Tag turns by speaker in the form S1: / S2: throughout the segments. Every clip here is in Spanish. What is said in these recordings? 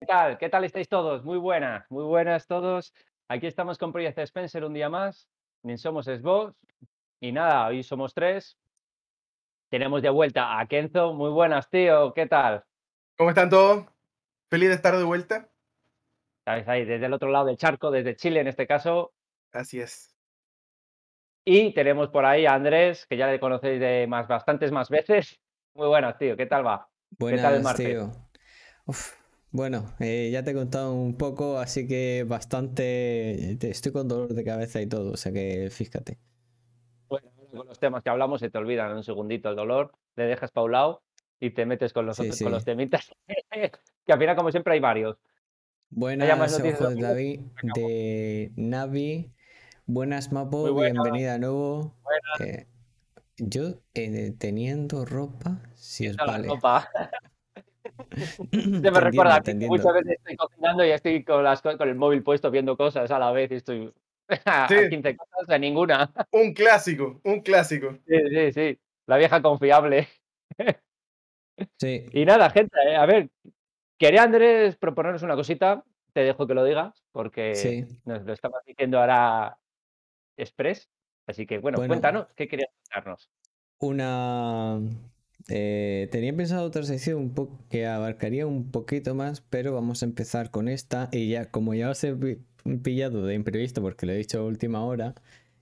S1: ¿Qué tal? ¿Qué tal estáis todos? Muy buenas, muy buenas todos. Aquí estamos con Project Spencer un día más. Ni Somos es vos Y nada, hoy somos tres. Tenemos de vuelta a Kenzo. Muy buenas, tío. ¿Qué tal? ¿Cómo están todos? Feliz de estar de vuelta. Estáis ahí, desde el otro lado del charco, desde Chile en este caso. Así es. Y tenemos por ahí a Andrés, que ya le conocéis de más, bastantes más veces. Muy buenas, tío. ¿Qué tal va? Buenas, ¿Qué tío.
S2: Uf, bueno, eh, ya te he contado un poco, así que bastante. Estoy con dolor de cabeza y todo, o sea que fíjate.
S1: Bueno, con los temas que hablamos se te olvidan en un segundito el dolor, le dejas paulado y te metes con los, otros, los temitas, que al final, como siempre, hay varios. Buenas, ojos, David,
S2: de Navi. Buenas, Mapo, bienvenida de nuevo. Eh, yo eh, teniendo ropa, si es vale.
S1: Se me recuerda muchas veces estoy cocinando y estoy con, el móvil puesto viendo cosas a la vez y estoy a, 15 cosas, a ninguna. Un clásico, un clásico. Sí, sí, sí. La vieja confiable. Sí. Y nada, gente, eh, a ver, quería Andrés proponernos una cosita, te dejo que lo digas, porque nos lo estamos diciendo ahora Express. Así que, bueno, cuéntanos, ¿qué querías contarnos?
S2: Una, eh, tenía pensado otra sección que abarcaría un poquito más, pero vamos a empezar con esta y ya como ya os he pillado de imprevisto porque lo he dicho a última hora,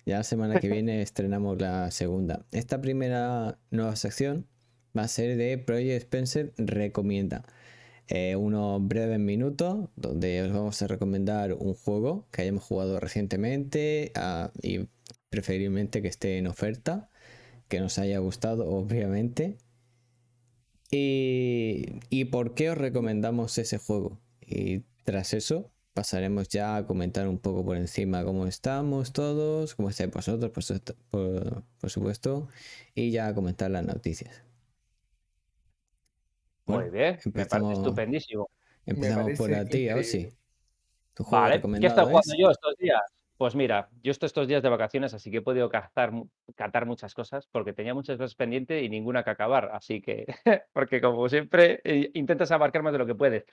S2: ya la semana que viene estrenamos la segunda. Esta primera nueva sección va a ser de Project Spencer recomienda. Eh, unos breves minutos donde os vamos a recomendar un juego que hayamos jugado recientemente ah, y preferiblemente que esté en oferta, que nos haya gustado obviamente eh, y, por qué os recomendamos ese juego. Y tras eso pasaremos ya a comentar un poco por encima cómo estamos todos, cómo estáis vosotros, por, supuesto, y ya a comentar las noticias.
S1: Muy bien, empezamos, estupendísimo. Empezamos por a ti, sí? Vale, ¿qué estás jugando yo estos días? Pues mira, yo estoy estos días de vacaciones, así que he podido catar muchas cosas, porque tenía muchas cosas pendientes y ninguna que acabar. Así que, porque como siempre, eh, intentas abarcar más de lo que puedes.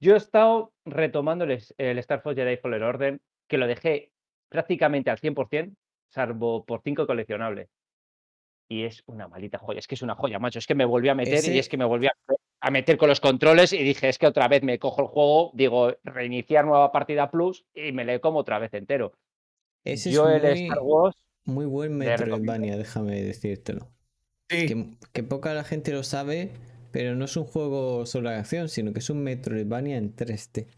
S1: Yo he estado retomando el, Star Fox Jedi Fallen Order, que lo dejé prácticamente al 100%, salvo por 5 coleccionables. Y es una maldita joya, es que es una joya, macho. Es que me volví a meter y es que me volví a a meter con los controles y dije, es que otra vez me cojo el juego, digo, reiniciar nueva partida plus y me le como otra vez entero. Yo es el muy, Star
S2: Muy buen Metroidvania, déjame decírtelo. Que, poca la gente lo sabe, pero no es un juego sobre de acción, sino que es un Metroidvania en 3D.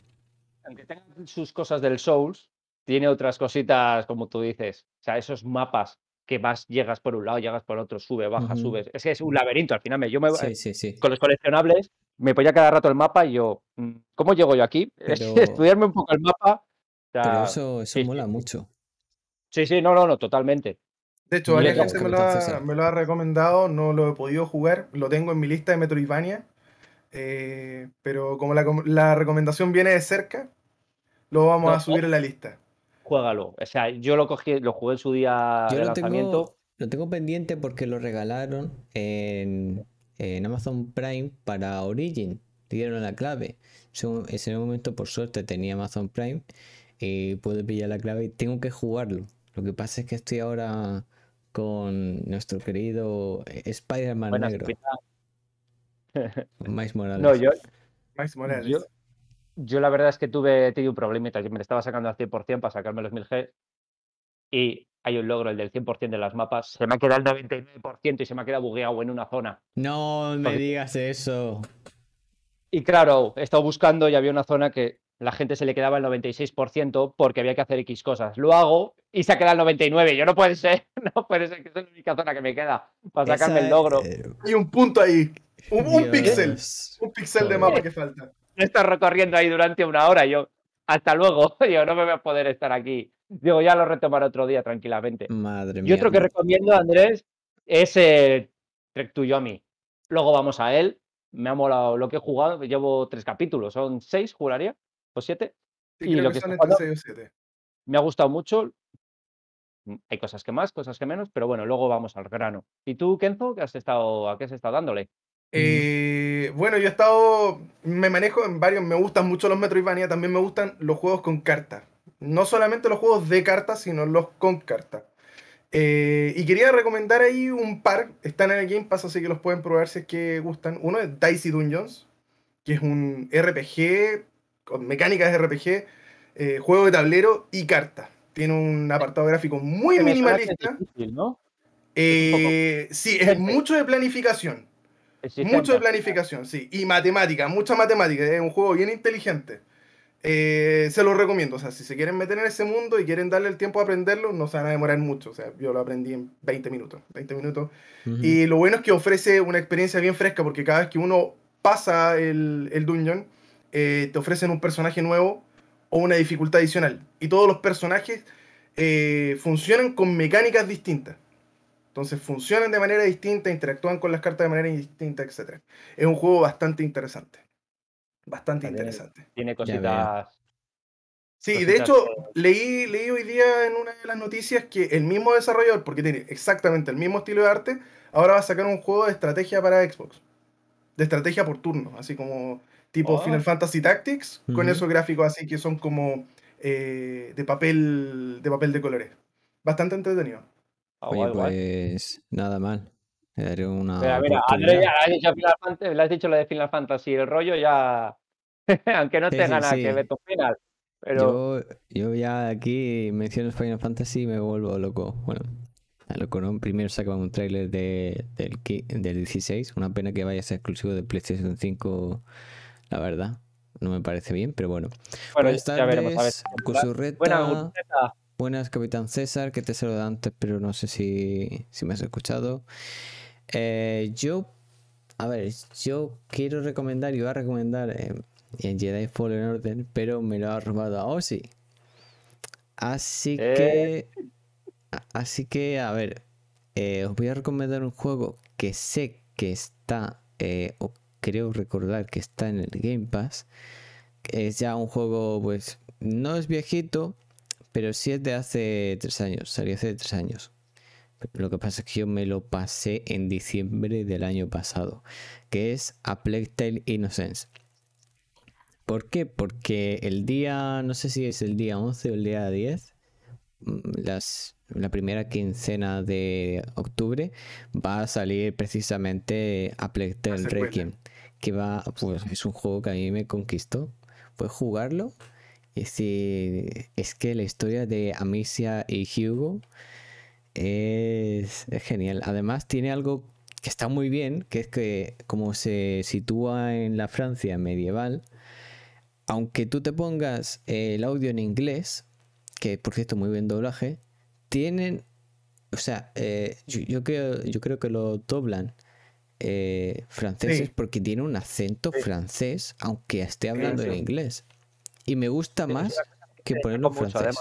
S1: Aunque tengan sus cosas del Souls, tiene otras cositas, como tú dices. O sea, esos mapas que vas, llegas por un lado, llegas por otro, sube, baja, subes sube. Es que es un laberinto al final. Yo me, Con los coleccionables me ponía cada rato el mapa y yo, mm, ¿cómo llego yo aquí? Estudiarme un poco el mapa. Pero eso, eso mola mucho. Sí, sí, no, no, no, totalmente. De hecho, alguien me
S3: lo, ha, recomendado, no lo he podido jugar, lo tengo en mi lista de Metroidvania, eh, pero como la, recomendación
S2: viene de cerca, lo vamos a subir en la lista
S1: juégalo. O sea, yo lo cogí, lo jugué en su día lo lanzamiento. Tengo,
S2: lo tengo pendiente porque lo regalaron en, Amazon Prime para Origin. Dieron la clave. En ese momento, por suerte, tenía Amazon Prime y pude pillar la clave y tengo que jugarlo. Lo que pasa es que estoy ahora con nuestro querido eh, Spider-Man negro. más Morales. No, yo,
S1: Yo, yo la verdad es que tuve, tenido un problemita, yo me estaba sacando al 100% para sacarme los 1000G y hay un logro, el del 100% de las mapas, se me ha quedado el 99% y se me ha quedado bugueado en una zona.
S2: No me
S1: digas eso. Y claro, he estado buscando y había una zona que la gente se le quedaba el 96% porque había que hacer X cosas. Lo hago y se queda el 99%. Yo no puede ser, no puede ser que es la única zona que me queda para sacarme el logro.
S3: Hay un punto ahí, un, un píxel, un
S1: píxel de mapa que falta. Estás recorriendo ahí durante una hora. Yo, hasta luego, yo no me voy a poder estar aquí. Digo, ya lo retomaré otro día tranquilamente.
S2: Madre mía. Y otro que
S1: recomiendo, Andrés, es eh, Trek tuyo a mí. Luego vamos a él. Me ha molado lo que he jugado. Llevo tres capítulos, son seis, juraría, o siete. Sí, son seis o siete. Me ha gustado mucho. Mm, hay cosas que más, cosas que menos, pero bueno, luego vamos al grano. ¿Y tú, Kenzo, qué has estado, a qué has estado dándole?
S3: Eh, bueno, yo he estado, me manejo en varios, me gustan mucho los Metroidvania, también me gustan los juegos con cartas. No solamente los juegos de cartas, sino los con cartas. Eh, y quería recomendar ahí un par, están en el Game Pass, así que los pueden probar si es que gustan. Uno es Dicey Dungeons, que es un RPG, con mecánicas de RPG, eh, juego de tablero y cartas. Tiene un apartado gráfico muy minimalista. sí, es mucho de planificación mucho de planificación, sí. Y matemática, mucha matemática. Es un juego bien inteligente. Eh, se lo recomiendo. O sea, si se quieren meter en ese mundo y quieren darle el tiempo a aprenderlo, no se van a demorar mucho. O sea, yo lo aprendí en 20 minutos. 20 minutos. Y lo bueno es que ofrece una experiencia bien fresca porque cada vez que uno pasa el, el dungeon, eh, te ofrecen un personaje nuevo o una dificultad adicional. Y todos los personajes eh, funcionan con mecánicas distintas. Entonces funcionan de manera distinta, interactúan con las cartas de manera distinta, etc. Es un juego bastante interesante. Bastante interesante. Tiene
S1: cositas.
S3: Sí, de hecho, leí, leí hoy día en una de las noticias que el mismo desarrollador, porque tiene exactamente el mismo estilo de arte, ahora va a sacar un juego de estrategia para Xbox. De estrategia por turno, así como tipo oh. Final Fantasy Tactics, con esos gráficos así que son como eh, de papel de papel de colores.
S1: Bastante entretenido.
S2: Ah, Oye, pues nada mal. Le daré una. Mira, mira, has, dicho
S1: Final Fantasy, lo de Final Fantasy, el rollo ya. Aunque no tenga te que ver con final. Pero...
S2: Yo, ya aquí menciono Final Fantasy y me vuelvo loco. Bueno, a loco, ¿no? Primero sacaban un tráiler de, del, 16. Una pena que vaya a ser exclusivo de PlayStation 5, la verdad. No me parece bien, pero bueno.
S1: Bueno, ya veremos. A ver.
S2: Buenas, Capitán César, que te saludo antes, pero no sé si, me has escuchado. Eh, yo, a ver, yo quiero recomendar, y voy a recomendar eh, en Jedi Fallen Order, pero me lo ha robado a Ozzy. Así eh. que, así que, a ver, os voy a recomendar un juego que sé que está, o creo recordar que está en el Game Pass. Es ya un juego, pues, no es viejito, pero si es de hace tres años, salió hace tres años. lo que pasa es que yo me lo pasé en diciembre del año pasado, que es A Plague Innocence. ¿Por qué? Porque el día, no sé si es el día 11 o el día 10, mm, las, la primera quincena de octubre, va a salir precisamente A Plague Requiem, que va, pues es un juego que a mí me conquistó. puedes jugarlo, este, es que la historia de Amicia y Hugo es, genial. Además tiene algo que está muy bien, que es que como se sitúa en la Francia medieval, aunque tú te pongas el audio en inglés, que por cierto muy buen doblaje, tienen, o sea, eh, yo, creo, que lo doblan. Eh, franceses porque tiene un acento francés aunque esté hablando en inglés y me gusta más
S1: que ponerlo en francés.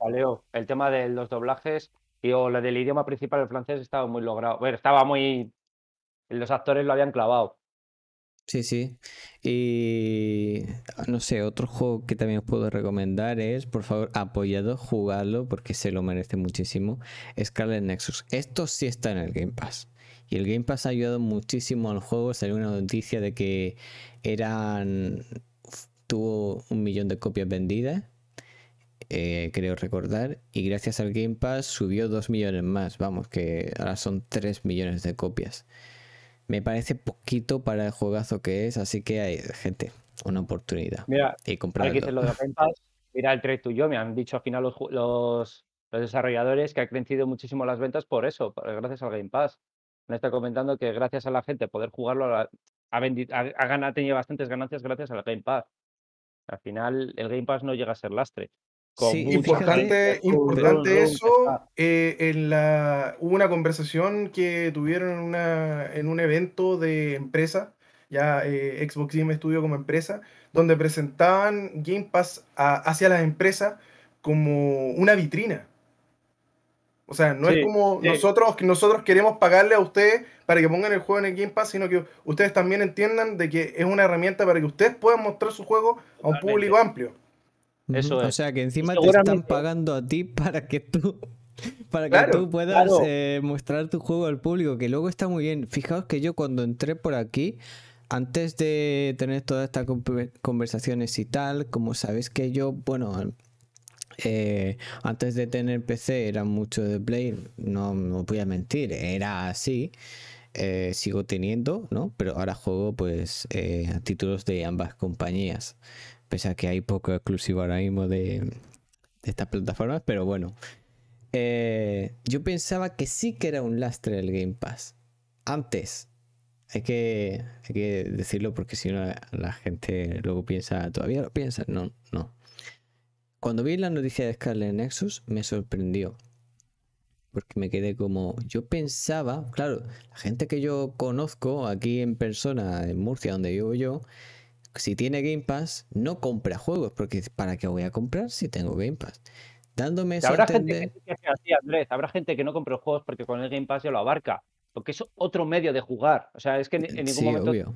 S1: Además, el tema de los doblajes y o la del idioma principal, el francés, estaba muy logrado. Bueno, estaba muy. Los actores lo habían clavado.
S2: Sí, sí. Y no sé, otro juego que también os puedo recomendar es, por favor, apoyado, jugadlo porque se lo merece muchísimo, Scarlet Nexus. Esto sí está en el Game Pass. Y el Game Pass ha ayudado muchísimo al juego. Salió una noticia de que eran tuvo un millón de copias vendidas, eh, creo recordar, y gracias al Game Pass subió dos millones más, vamos, que ahora son tres millones de copias. Me parece poquito para el juegazo que es, así que hay gente, una oportunidad.
S1: Mira, y lo de mira el trade yo, me han dicho al final los, desarrolladores que ha crecido muchísimo las ventas por eso, gracias al Game Pass. Me está comentando que gracias a la gente poder jugarlo, ha, ha, ha tenido bastantes ganancias gracias al Game Pass. Al final, el Game Pass no llega a ser lastre. Sí, importante, importante eso.
S3: Eh, en la, hubo una conversación que tuvieron en, una, en un evento de empresa, ya eh, Xbox Game Studio como empresa, donde presentaban Game Pass hacia la empresa como una vitrina. O sea, no es como nosotros nosotros queremos pagarle a ustedes para que pongan el juego en el Game Pass, sino que ustedes también entiendan de que es una herramienta para que ustedes puedan mostrar su juego a un público
S2: amplio. Eso es. O sea, que encima te están pagando a ti para que tú para que tú puedas eh, mostrar tu juego al público, que luego está muy bien. Fijaos que yo cuando entré por aquí, antes de tener todas estas conversaciones y tal, como sabéis que yo, bueno, eh, antes de tener PC era mucho de Play, no, no voy a mentir, era así. Eh, sigo teniendo, ¿no? Pero ahora juego pues eh, a títulos de ambas compañías. Pese a que hay poco exclusivo ahora mismo de, estas plataformas, pero bueno. yo pensaba que sí que era un lastre el Game Pass. Antes. Hay que, hay que decirlo porque si no la gente luego piensa, todavía lo piensa. No, no. Cuando vi la noticia de Scarlet Nexus me sorprendió. Porque me quedé como. Yo pensaba, claro, la gente que yo conozco aquí en persona, en Murcia, donde vivo yo, si tiene Game Pass, no compra juegos. Porque ¿para qué voy a comprar si tengo Game Pass? Dándome esa Habrá gente
S1: que Habrá gente que no compra juegos porque con el Game Pass ya lo abarca. Porque es otro medio de jugar. O sea, es que en, ningún momento. Obvio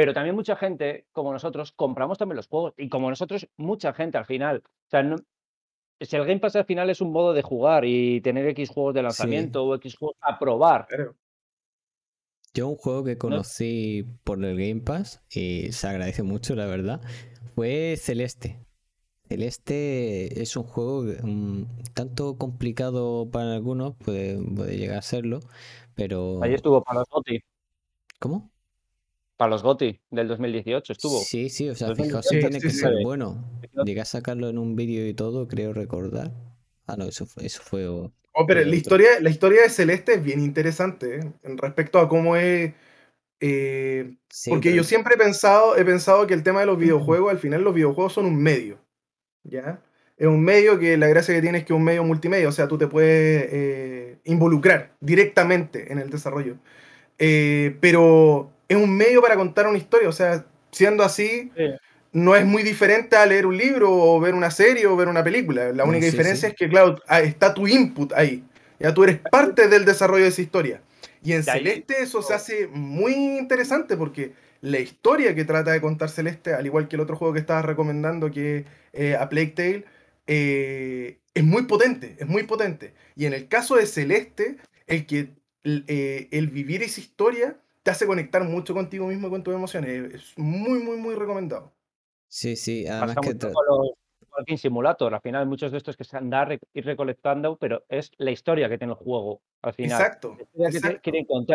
S1: pero también mucha gente, como nosotros, compramos también los juegos. Y como nosotros, mucha gente al final. O sea, si el Game Pass al final es un modo de jugar y tener X juegos de lanzamiento o X juegos a probar. Yo un
S2: juego que conocí por el Game Pass y se agradece mucho, la verdad, fue Celeste. Celeste es un juego mm, tanto complicado para algunos, puede, llegar a serlo, pero... ahí
S1: estuvo para los ¿Cómo? para los GOTI del 2018 estuvo. Sí, sí, o sea, fijaos, tiene que ser
S2: bueno. Llegué a sacarlo en un vídeo y todo, creo recordar. Ah, no, eso fue... Eso
S3: oh, pero la historia, la historia de Celeste es bien interesante ¿eh? en respecto a cómo es... Eh, porque yo siempre he pensado, he pensado que el tema de los videojuegos, al final los videojuegos son un medio. ¿Ya? es un medio que la gracia que tiene es que es un medio multimedia, o sea, tú te puedes eh, involucrar directamente en el desarrollo. pero es un medio para contar una historia. O sea, siendo así, no es muy diferente a leer un libro o ver una serie o ver una película. La única diferencia es que, claro, ah, está tu input ahí. Ya tú eres parte del desarrollo de esa historia. Y en Celeste eso se hace muy interesante porque la historia que trata de contar Celeste, al igual que el otro juego que estabas recomendando, que eh, a Plague Tale, eh, es muy potente, es muy potente. Y en el caso de Celeste, el que eh, el vivir esa historia te hace conectar mucho contigo mismo y con tus emociones. Es muy, muy, muy recomendado.
S2: Sí, sí,
S1: además que... Simulator, al final muchos de estos que se andar ir recolectando, pero es la historia que tiene el juego, al final. Exacto.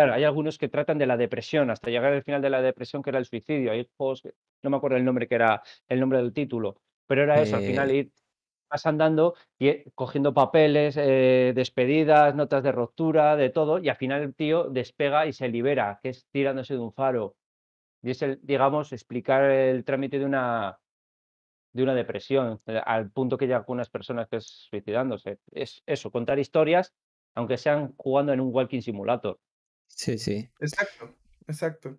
S1: Hay algunos que tratan de la depresión, hasta llegar al final de la depresión, que era el suicidio. Hay juegos, que, no me acuerdo el nombre que era, el nombre del título, pero era eso, al final eh, ir andando y eh, cogiendo papeles, eh, despedidas, notas de ruptura, de todo, y al final el tío despega y se libera, que es tirándose de un faro. Y es, el, digamos, explicar el trámite de una, de una depresión, eh, al punto que ya algunas personas que es suicidándose. Es eso, contar historias, aunque sean jugando en un walking simulator.
S2: Sí, sí. Exacto, exacto.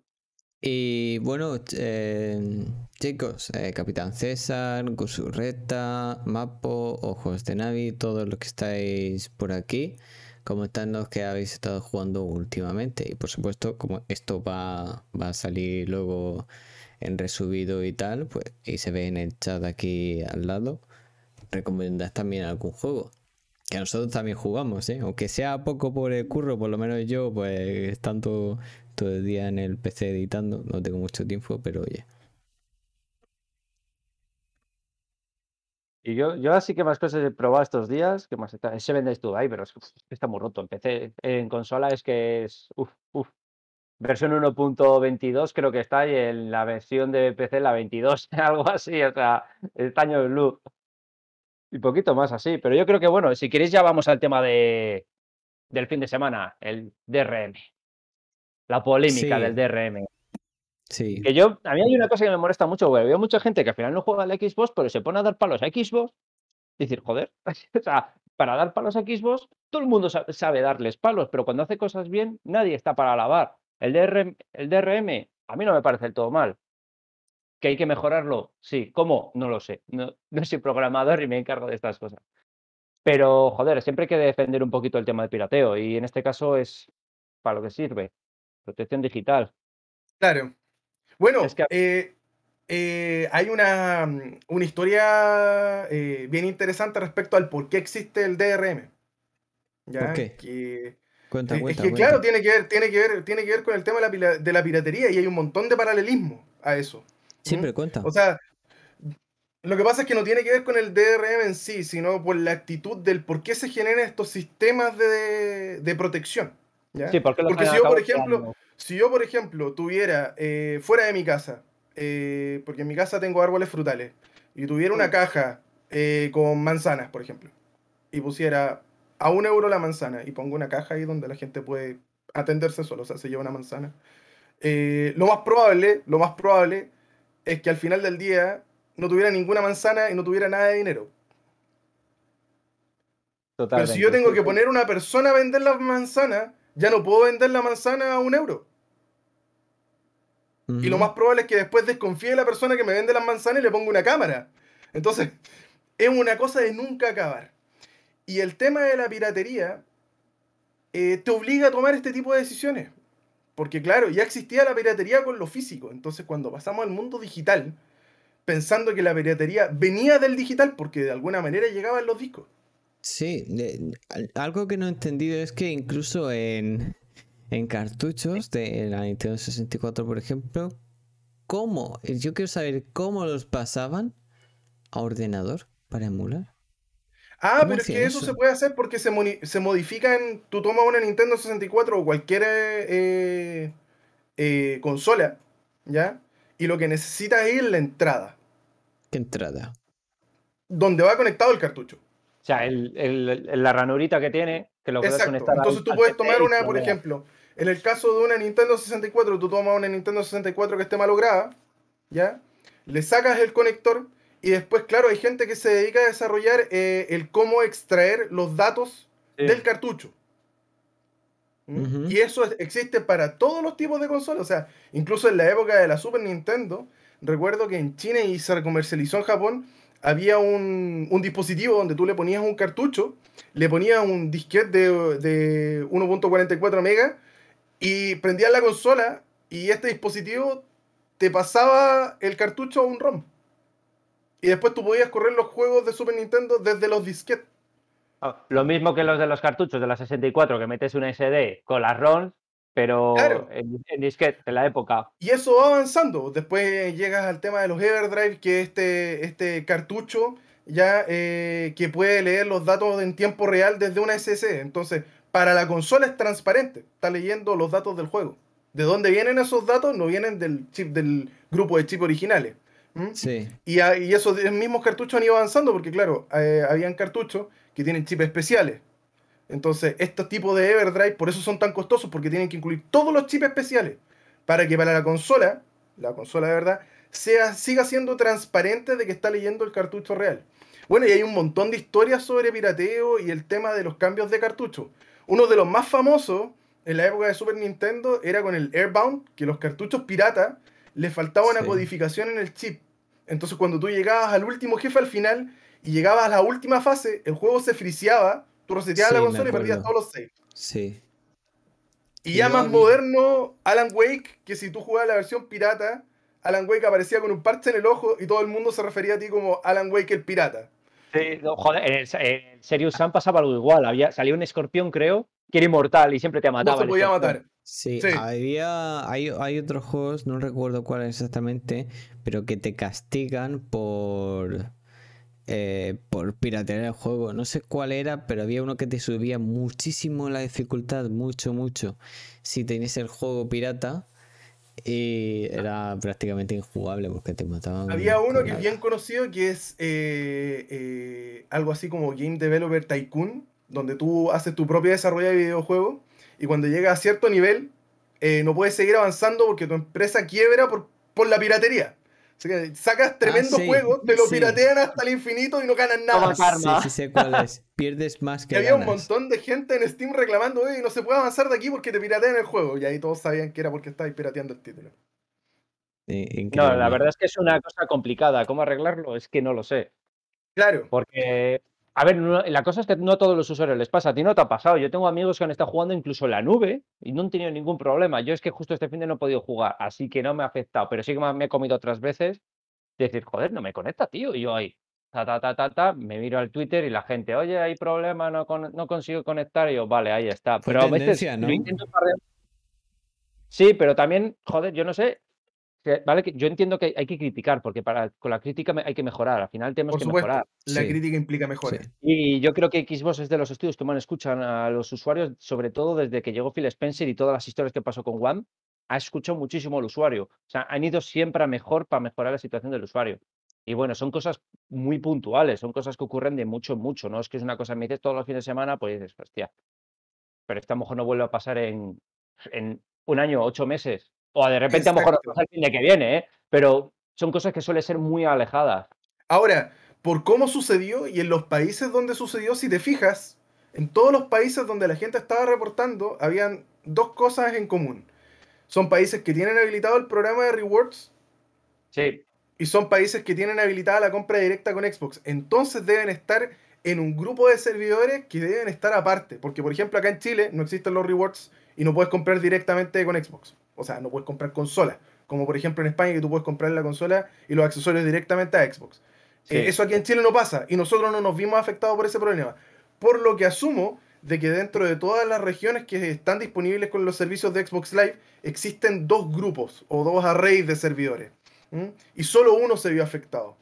S2: Y bueno, eh, chicos, eh, Capitán César, Gusurreta, Mapo, Ojos de Navi, todos los que estáis por aquí, como están los que habéis estado jugando últimamente. Y por supuesto, como esto va, va a salir luego en resubido y tal, pues y se ve en el chat aquí al lado, recomendad también algún juego. Que nosotros también jugamos, ¿eh? aunque sea poco por el curro, por lo menos yo, pues tanto todo el día en el PC editando, no tengo mucho tiempo, pero oye.
S1: Y yo, yo así que más cosas he probado estos días, que más está, se vende tú ahí, pero está muy roto. En PC, en consola es que es, uff, uff. Versión 1.22 creo que está y en la versión de PC la 22, algo así, o sea, el daño de luz. Y poquito más así, pero yo creo que bueno, si queréis ya vamos al tema de, del fin de semana, el DRM la polémica del DRM. Sí. Que yo, a mí hay una cosa que me molesta mucho, güey. Veo mucha gente que al final no juega al Xbox, pero se pone a dar palos a Xbox. decir, joder, o sea, para dar palos a Xbox, todo el mundo sabe darles palos, pero cuando hace cosas bien, nadie está para alabar. El DRM, el DRM a mí no me parece del todo mal. ¿Que hay que mejorarlo? Sí. ¿Cómo? No lo sé. No, no soy programador y me encargo de estas cosas. Pero, joder, siempre hay que defender un poquito el tema del pirateo y en este caso es para lo que sirve protección digital. Claro. Bueno, eh, eh, hay una, mm,
S3: una historia eh, bien interesante respecto al por qué existe el DRM.
S2: ¿ya? qué? cuenta, que claro, tiene
S3: que, ver, tiene, que ver, tiene que ver con el tema de la, de la piratería y hay un montón de paralelismo a eso.
S2: Siempre cuenta. O
S3: sea, lo que pasa es que no tiene que ver con el DRM en sí, sino por la actitud del por qué se generan estos sistemas de, de protección porque, si, yo, por ejemplo, si yo, por ejemplo, tuviera eh, fuera de mi casa, eh, porque en mi casa tengo árboles frutales, y tuviera una mm. caja eh, con manzanas, por ejemplo, y pusiera a un euro la manzana, y pongo una caja ahí donde la gente puede atenderse solo, o sea, se lleva una manzana, lo más probable, lo más probable es que al final del día no tuviera ninguna manzana y no tuviera nada de dinero.
S1: Pero si yo tengo que poner
S3: una persona a vender las manzanas, ya no puedo vender la manzana a un euro. Y lo más probable es que después desconfíe la persona que me vende las manzanas y le ponga una cámara. Entonces, es una cosa de nunca acabar. Y el tema de la piratería eh, te obliga a tomar este tipo de decisiones. Porque claro, ya existía la piratería con lo físico. Entonces, cuando pasamos al mundo digital, pensando que la piratería venía del digital porque de alguna manera llegaban los discos.
S2: Sí, algo que no he entendido es que incluso en, cartuchos de la Nintendo 64, por ejemplo, ¿cómo? Yo quiero saber cómo los pasaban a ordenador para emular. Ah, pero es que eso, se
S3: puede hacer porque se, se en, Tú tomas una Nintendo 64 o cualquier eh, eh, consola, ¿ya? Y lo que necesitas es la entrada.
S2: ¿Qué
S1: entrada?
S3: Donde va conectado el cartucho
S1: sea, la ranurita que tiene, que lo conectar Entonces tú puedes tomar una, por ejemplo,
S3: en el caso de una Nintendo 64, tú tomas una Nintendo 64 que esté malograda, ¿ya? Le sacas el conector y después, claro, hay gente que se dedica a desarrollar eh, el cómo extraer los datos del cartucho. ¿Mm? Y eso existe para todos los tipos de consolas. O sea, incluso en la época de la Super Nintendo, recuerdo que en China y se comercializó en Japón, había un, dispositivo donde tú le ponías un cartucho, le ponías un disquete de, 1.44 mega y prendías la consola y este dispositivo te pasaba el cartucho a un ROM. Y después tú podías correr los juegos de Super Nintendo desde los disquetes.
S1: Ah, lo mismo que los de los cartuchos de la 64, que metes un SD con las ROMs pero en, disquete, en la época.
S3: Y eso va avanzando. Después llegas al tema de los Everdrive, que este, este cartucho ya eh, que puede leer los datos en tiempo real desde una SSD. Entonces, para la consola es transparente, está leyendo los datos del juego. ¿De dónde vienen esos datos? No vienen del chip del grupo de chips originales. Sí. Y, ah, y, esos mismos cartuchos han ido avanzando, porque claro, eh, habían cartuchos que tienen chips especiales entonces, estos tipos de Everdrive, por eso son tan costosos, porque tienen que incluir todos los chips especiales, para que para la consola, la consola de verdad, sea, siga siendo transparente de que está leyendo el cartucho real. Bueno, y hay un montón de historias sobre pirateo y el tema de los cambios de cartucho. Uno de los más famosos en la época de Super Nintendo era con el Airbound, que los cartuchos pirata Le faltaba una codificación en el chip. Entonces, cuando tú llegabas al último jefe al final y llegabas a la última fase, el juego se friseaba Tú reseteabas la consola y perdías todos los
S2: saves. Sí.
S3: Y, ya más moderno, Alan Wake, que si tú jugabas la versión pirata, Alan Wake aparecía con un parche en el ojo y todo el mundo se refería a ti como Alan Wake el pirata.
S1: Sí, joder, en el, Serious Sam pasaba algo igual. Había, salió un escorpión, creo, que era inmortal y siempre te mataba. No se podía matar.
S2: Sí, había. Hay, otros juegos, no recuerdo cuál exactamente, pero que te castigan por eh, por piratería el juego. No sé cuál era, pero había uno que te subía muchísimo la dificultad, mucho, mucho. Si tenías el juego pirata, y era prácticamente injugable porque te mataban. Había uno que es
S3: bien conocido que es eh, eh, algo así como Game Developer Tycoon, donde tú haces tu propia desarrollo de videojuego y cuando llega a cierto nivel no puedes seguir avanzando porque tu empresa quiebra por la piratería. Sacas tremendo juego, te lo piratean hasta el infinito y no ganas nada.
S2: Pierdes más que. Y había un
S3: montón de gente en Steam reclamando, y no se puede avanzar de aquí porque te piratean el juego. Y ahí todos sabían que era porque estabais pirateando
S1: el título. Claro, la verdad es que es una cosa complicada. ¿Cómo arreglarlo? Es que no lo sé. Claro. Porque a ver, la cosa es que no a todos los usuarios les pasa. A ti no te ha pasado. Yo tengo amigos que han estado jugando incluso en la nube y no han tenido ningún problema. Yo es que justo este fin de no he podido jugar, así que no me ha afectado. Pero sí que me he comido otras veces decir, joder, no me conecta, tío. Y yo ahí, ta, ta, ta, ta, ta, me miro al Twitter y la gente, oye, hay problema, no, no consigo conectar. Y yo, vale, ahí está. Pero a veces ¿no? Sí, pero también, joder, yo no sé, yo entiendo que hay que criticar, porque para, con la crítica hay que mejorar. Al final tenemos que mejorar. La crítica
S3: implica mejores.
S1: Y yo creo que Xbox es de los estudios que más escuchan a los usuarios, sobre todo desde que llegó Phil Spencer y todas las historias que pasó con One, ha escuchado muchísimo al usuario. O sea, han ido siempre a mejor para mejorar la situación del usuario. Y bueno, son cosas muy puntuales, son cosas que ocurren de mucho mucho, ¿no? Es que es una cosa que me dices todos los fines de semana, pues dices, hostia, pero esta a no vuelve a pasar en, en un año, ocho meses. O de repente a lo mejor el fin de que viene, ¿eh? Pero son cosas que suelen ser muy alejadas.
S3: Ahora, por cómo sucedió y en los países donde sucedió, si te fijas, en todos los países donde la gente estaba reportando, habían dos cosas en común. Son países que tienen habilitado el programa de rewards. Y son países que tienen habilitada la compra directa con Xbox. Entonces deben estar en un grupo de servidores que deben estar aparte. Porque, por ejemplo, acá en Chile no existen los rewards y no puedes comprar directamente con Xbox. O sea, no puedes comprar consolas. Como por ejemplo en España, que tú puedes comprar la consola y los accesorios directamente a Xbox. Eh, eso aquí en Chile no pasa y nosotros no nos vimos afectados por ese problema. Por lo que asumo de que dentro de todas las regiones que están disponibles con los servicios de Xbox Live existen dos grupos o dos arrays de servidores. Y solo uno se vio afectado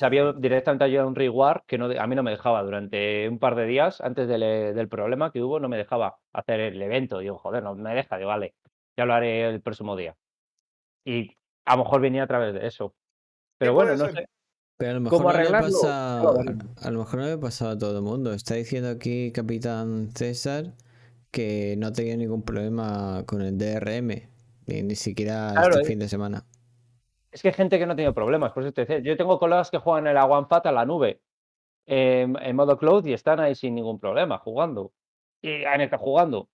S1: se había directamente ayudado un reward que no, a mí no me dejaba durante un par de días antes del problema que hubo, no me dejaba hacer el evento. Digo, joder, no me deja, digo, vale, ya lo haré el próximo día. Y a lo mejor venía a través de eso. Pero bueno, no sé. Pero a lo mejor no arreglarlo? Le pasa, a
S2: lo mejor no le pasado a todo el mundo. Está diciendo aquí Capitán César que no tenía ningún problema con el DRM, ni, siquiera este eh. fin de semana.
S1: Es que hay gente que no ha tenido problemas, por eso te decía. Yo tengo colegas que juegan en la fat a la nube en modo cloud y están ahí sin ningún problema jugando. Y han estado jugando.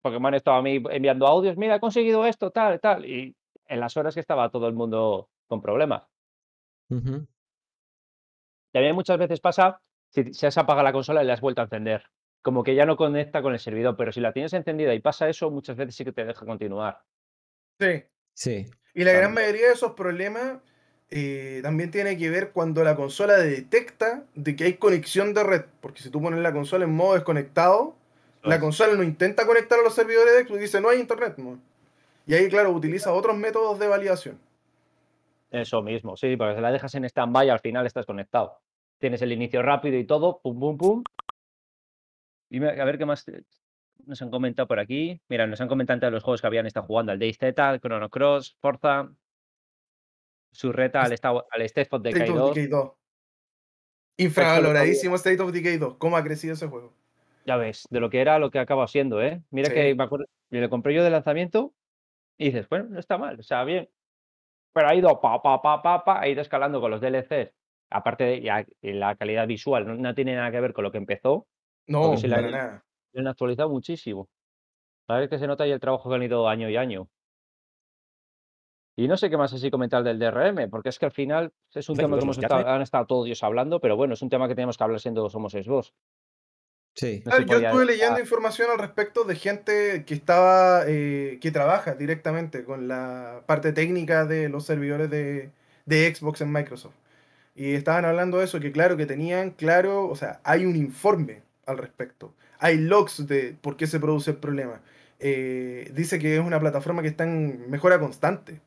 S1: Porque me han estado a mí enviando audios, mira, he conseguido esto, tal, tal. Y en las horas que estaba todo el mundo con problemas. Y También muchas veces pasa si se has apagado la consola y la has vuelto a encender. Como que ya no conecta con el servidor, pero si la tienes encendida y pasa eso, muchas veces sí que te deja continuar. Sí. Sí.
S3: Y la gran mayoría de esos problemas eh, también tiene que ver cuando la consola detecta de que hay conexión de red. Porque si tú pones la consola en modo desconectado, la consola no intenta conectar a los servidores de Xbox y dice no hay internet. Y ahí, claro, utiliza otros métodos de validación.
S1: Eso mismo, sí, porque se la dejas en stand-by al final estás conectado. Tienes el inicio rápido y todo, pum, pum, pum. Y a ver qué más nos han comentado por aquí. Mira, nos han comentado antes los juegos que habían estado jugando al Day Zeta, Chrono Cross, Forza, su al, al State of Decay 2. Infravaloradísimo
S3: State of Decay 2. ¿Cómo ha crecido ese juego?
S1: Ya ves, de lo que era lo que acaba siendo, ¿eh? Mira que me acuerdo, le compré yo de lanzamiento y dices, bueno, no está mal, o sea, bien. Pero ha ido pa, pa, pa, pa, ha ido escalando con los DLCs. Aparte de la calidad visual, no, tiene nada que ver con lo que empezó. No, para nada en han actualizado muchísimo. A ver que se nota ahí el trabajo que han ido año y año. Y no sé qué más así comentar del DRM, porque es que al final es un tema que hemos estado, ¿eh? han estado todos ellos hablando, pero bueno, es un tema que tenemos que hablar siendo somos Xbox. Sí. Eh, yo estuve leyendo
S3: información al respecto de gente que estaba, eh, que trabaja directamente con la parte técnica de los servidores de Xbox en Microsoft. Y estaban hablando de eso, que claro, que tenían claro, o sea, hay un informe al respecto hay logs de por qué se produce el problema. Eh, dice que es una plataforma que está en mejora constante.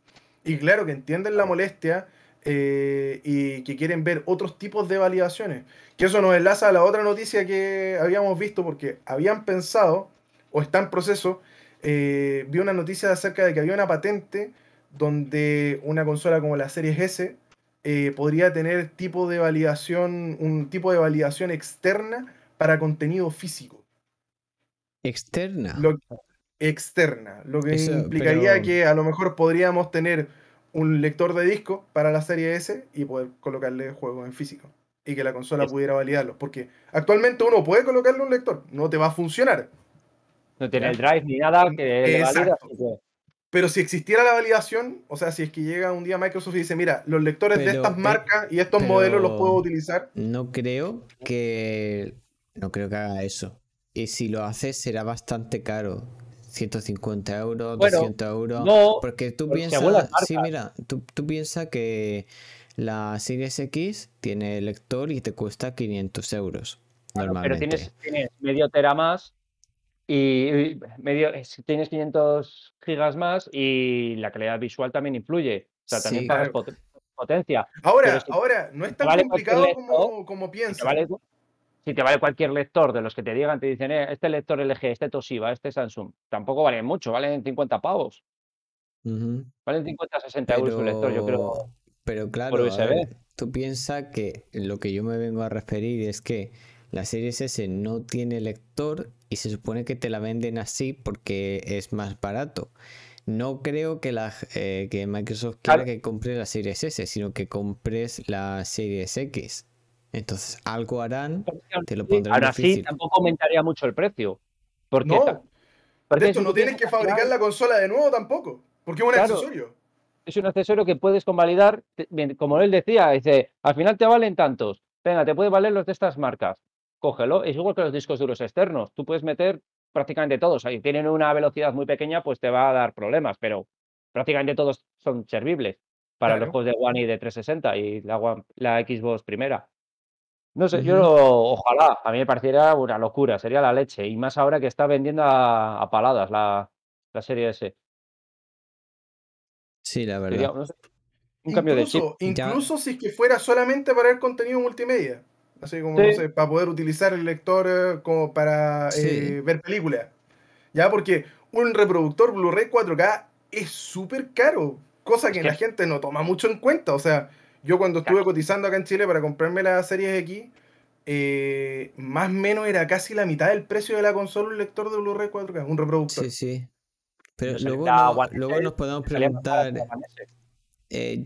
S3: Y claro, que entienden la molestia eh, y que quieren ver otros tipos de validaciones. Que eso nos enlaza a la otra noticia que habíamos visto porque habían pensado, o está en proceso, eh, vi una noticia acerca de que había una patente donde una consola como la Series S podría tener tipo de validación, un tipo de validación externa para contenido físico. Externa. externa, lo que implicaría que a lo mejor podríamos tener un lector de disco para la serie S y poder colocarle juegos en físico y que la consola pudiera validarlos, porque actualmente uno puede colocarle un lector, no te va a funcionar.
S1: No tiene el eh, drive ni nada que le
S3: pero si existiera la validación, o sea, si es que llega un día Microsoft y dice, mira, los lectores de estas marcas y estos modelos los puedo
S2: utilizar. No creo que no creo que haga eso. Y si lo haces será bastante caro. 150 euros, 200 euros. porque tú piensas, mira, tú, piensas que la Series X tiene lector y te cuesta 500 euros. normalmente. Pero
S1: tienes, medio tera más y medio, eh, tienes 500 gigas más y la calidad visual también influye. O sea, también pagas potencia. Ahora, ahora, no es tan complicado
S3: como, como piensas
S1: si te vale cualquier lector de los que te digan, te dicen, eh, este lector LG, este Toshiba, este Samsung, tampoco valen mucho, valen 50 pavos.
S2: Valen
S1: 50, 60 euros un lector, yo creo.
S2: Pero claro, tú piensas que lo que yo me vengo a referir es que la serie S no tiene lector y se supone que te la venden así porque es más barato. No creo que, eh, que Microsoft quiera que compres la serie S, sino que compres la serie X. Entonces, algo harán, te lo Ahora sí, tampoco
S1: aumentaría mucho el precio. Porque no. de hecho, no tienes que
S3: fabricar la consola de nuevo tampoco,
S1: porque es un accesorio. Es un accesorio que puedes convalidar, como él decía, dice, al final te valen tantos. Venga, te puede valer los de estas marcas. Cógelo. Es igual que los discos duros externos. Tú puedes meter prácticamente todos. Ahí tienen una velocidad muy pequeña, pues te va a dar problemas, pero prácticamente todos son servibles para los juegos de One y de 360 y la, la Xbox primera. No sé, yo ojalá, a mí me pareciera una locura, sería la leche. Y más ahora que está vendiendo a, paladas la, la, serie S. Sí, la verdad. un incluso, de Incluso
S3: si es que fuera solamente para el contenido multimedia. Así como, no sé, para poder utilizar el lector eh, como para eh, ver películas. Ya, porque un reproductor Blu-ray 4K es súper caro, cosa que la gente no toma mucho en cuenta. O sea, yo cuando estuve cotizando acá en Chile para comprarme las series X, eh, más o menos era casi la mitad del precio de la consola un lector de Blu-ray 4K, un reproductor. Sí,
S2: sí. Pero luego, nos podemos preguntar eh,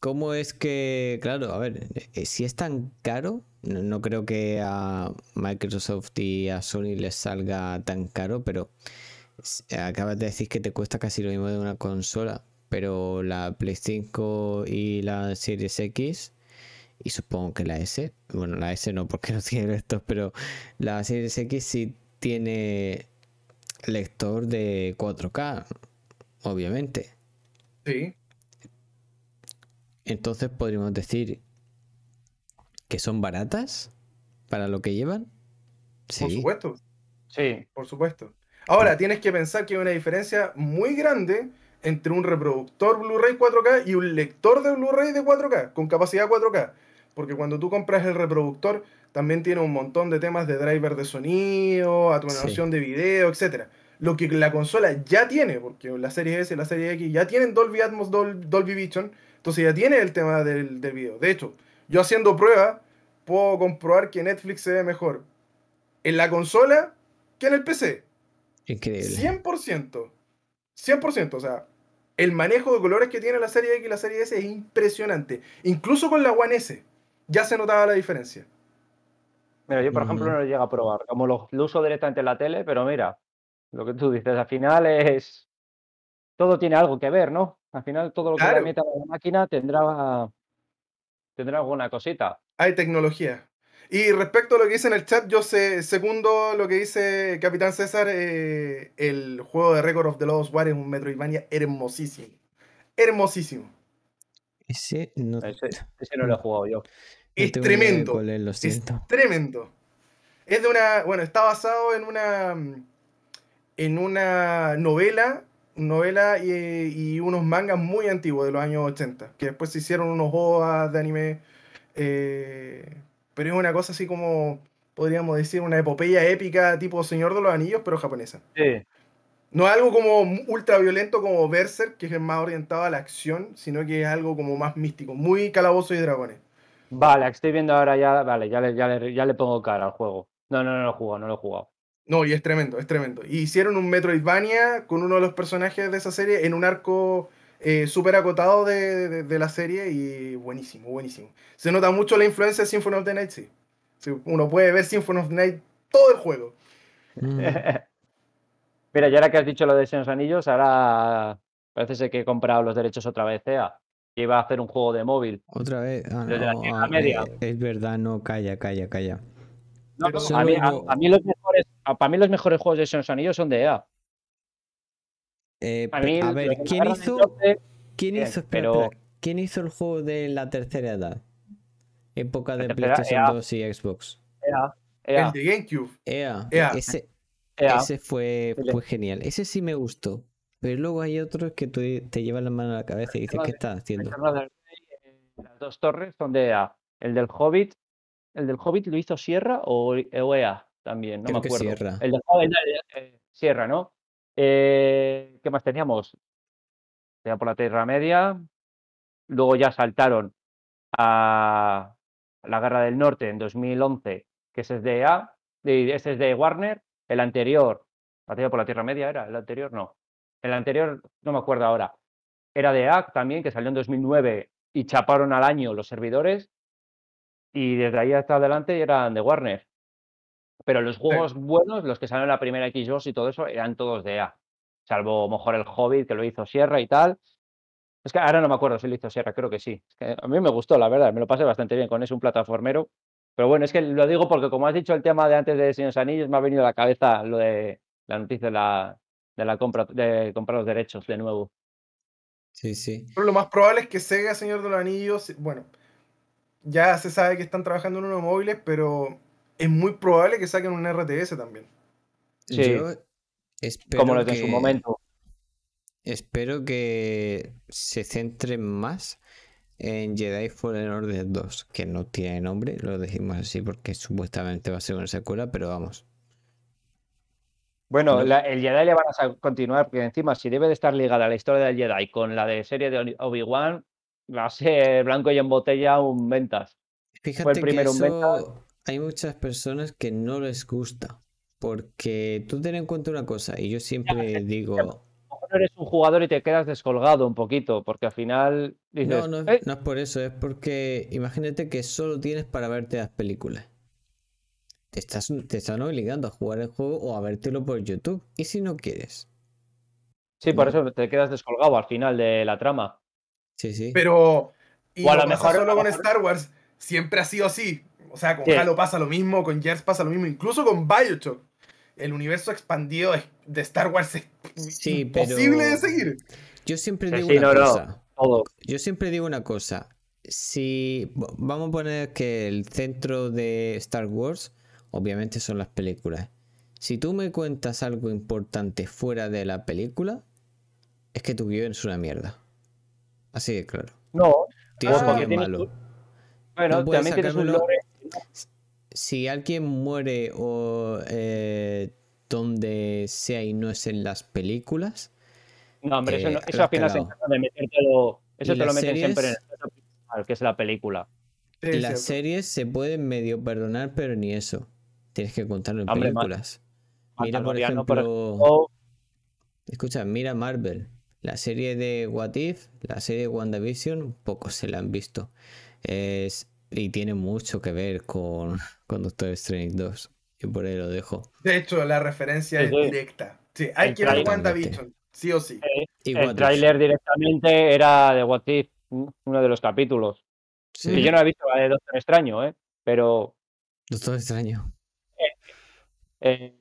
S2: cómo es que, claro, a ver, eh, si es tan caro, no, creo que a Microsoft y a Sony les salga tan caro, pero acabas de decir que te cuesta casi lo mismo de una consola pero la Play 5 y la Series X y supongo que la S, bueno, la S no porque no tiene esto pero la Series X sí tiene lector de 4K, obviamente. Sí. Entonces podríamos decir que son baratas para lo que llevan. Sí. Por supuesto. Sí. Por supuesto.
S3: Ahora, tienes que pensar que hay una diferencia muy grande entre un reproductor Blu-ray 4K y un lector de Blu-ray de 4K, con capacidad 4K. Porque cuando tú compras el reproductor, también tiene un montón de temas de driver de sonido, atonación de video, etc. Lo que la consola ya tiene, porque la serie S y la serie X ya tienen Dolby Atmos, Dolby Vision, entonces ya tiene el tema del, del video. De hecho, yo haciendo prueba, puedo comprobar que Netflix se ve mejor en la consola que en el PC. Increíble. 100%. 100%, o sea, el manejo de colores que tiene la serie X y la serie S es impresionante. Incluso con la One S ya
S1: se notaba la diferencia. Mira, yo por ejemplo no lo llego a probar, como lo, uso directamente en la tele, pero mira, lo que tú dices, al final es... Todo tiene algo que ver, ¿no? Al final todo lo que permita la máquina tendrá, tendrá alguna cosita. Hay tecnología.
S3: Y respecto a lo que dice en el chat, yo sé, segundo lo que dice Capitán César, eh, el juego de Record of the Lost War es un Metroidvania hermosísimo. Hermosísimo.
S2: Ese no, ah, lo he jugado yo. Es tremendo. es
S3: tremendo. Es de una. Bueno, está basado en una. En una novela. Novela y, unos mangas muy antiguos de los años 80. Que después se hicieron unos juegos de anime. Eh, pero es una cosa así como, podríamos decir, una epopeya épica tipo Señor de los Anillos, pero japonesa. Sí. No es algo como ultra violento como Berserk, que es más orientado a la acción, sino que es algo como más místico, muy calabozo y dragones.
S1: Vale, estoy viendo ahora ya, vale, ya le, ya le, pongo cara al juego. No, no, no lo he jugado, no lo he jugado.
S3: No, y es tremendo, es tremendo. hicieron un Metroidvania con uno de los personajes de esa serie en un arco eh, súper acotado de, la serie y buenísimo, buenísimo. Se nota mucho la influencia de Symphony of the Night, sí. Uno puede ver Symphony of the Night todo el juego.
S1: Mm. Mira, y ahora que has dicho lo de Señor Anillos, ahora parece ser que he comprado los derechos otra vez, EA. y iba a hacer un juego de móvil. Otra vez. Ah, ah, eh,
S2: es, verdad, no, calla, calla, calla. a, mí,
S1: para mí los mejores juegos de Señor Anillos son de EA. Eh, a, ver, ¿quién hizo,
S2: ¿quién, hizo, pero... ¿quién hizo el juego de la tercera edad? Época de PlayStation 2 e y Xbox. EA. E el de GameCube. E ese, ese fue, fue, genial. Ese sí me gustó. Pero luego hay otros que tú te llevan la mano a la cabeza y dices, ¿qué estás haciendo?
S1: Eh, las dos torres son de El del Hobbit, ¿el del Hobbit lo hizo Sierra o EA también? No me acuerdo. El de Hobbit, Sierra, ¿no? Eh, ¿Qué más teníamos? por la Tierra Media. Luego ya saltaron a la Guerra del Norte en 2011, que ese es de A, ese es de Warner. El anterior, batalla por la Tierra Media era, el anterior no. El anterior, no me acuerdo ahora, era de AC también, que salió en 2009 y chaparon al año los servidores. Y desde ahí hasta adelante eran de Warner pero los juegos buenos, los que salen en la primera Xbox y todo eso, eran todos de A. Salvo mejor el Hobbit, que lo hizo Sierra y tal. Es que ahora no me acuerdo si lo hizo Sierra, creo que sí. a mí me gustó, la verdad, me lo pasé bastante bien con eso, un plataformero. Pero bueno, es que lo digo porque como has dicho el tema de antes de Señor Anillos, me ha venido a la cabeza lo de la noticia de la, de compra, de comprar los derechos de nuevo. Sí, sí.
S3: lo más probable es que Sega, Señor de los Anillos, bueno, ya se sabe que están trabajando en unos móviles, pero es muy probable que saquen un RTS también. Sí.
S2: espero como lo que en su momento. Espero que se centren más en Jedi Fallen Order 2, que no tiene nombre, lo decimos así porque supuestamente va a ser una secuela, pero vamos.
S1: Bueno, el Jedi le van a continuar, porque encima, si debe de estar ligada a la historia del Jedi con la de serie de Obi-Wan, va a ser blanco y en botella un ventas.
S2: Fíjate el que eso... ventas hay muchas personas que no les gusta. Porque tú ten en cuenta una cosa, y yo siempre digo. mejor
S1: eres un jugador y te quedas descolgado un poquito, porque al final. no,
S2: eh". no, es por eso, es porque imagínate que solo tienes para verte las películas. Te, estás, te están obligando a jugar el juego o a vértelo por YouTube. ¿Y si no quieres?
S1: Sí, por eso te quedas descolgado al final de la trama. Sí, sí.
S2: Pero. o a lo mejor. Solo con
S1: Star Wars
S3: siempre ha sido así. O sea, con Halo pasa lo mismo, con Gears pasa lo mismo, incluso
S1: con Bioshock.
S3: El universo expandido de Star Wars es imposible de
S2: seguir. Yo siempre digo una cosa. Yo siempre digo una cosa. Si vamos a poner que el centro de Star Wars, obviamente, son las películas. Si tú me cuentas algo importante fuera de la película, es que tu guión es una mierda. Así de claro.
S1: No. Tienes malo. Bueno, también tienes un
S2: si alguien muere o eh, donde sea y no es en las películas. No, hombre, eso, eh, no, eso se
S1: Eso te lo meten siempre en el que es la película.
S2: las series se pueden medio perdonar, pero ni eso. Tienes que contarlo en películas. Mira, por ejemplo, por ejemplo. Escucha, mira Marvel. La serie de What If, la serie de WandaVision, pocos se la han visto. Es y tiene mucho que ver con, Doctor Strange 2. Yo por ahí lo dejo.
S3: De hecho, la referencia es directa. Sí, hay que ir a WandaVision, sí o sí. Eh, el, tráiler
S1: directamente era de What If, uno de los capítulos. Y yo no he visto la de Doctor Extraño, ¿eh? Pero...
S2: Doctor Extraño. Eh,
S1: eh,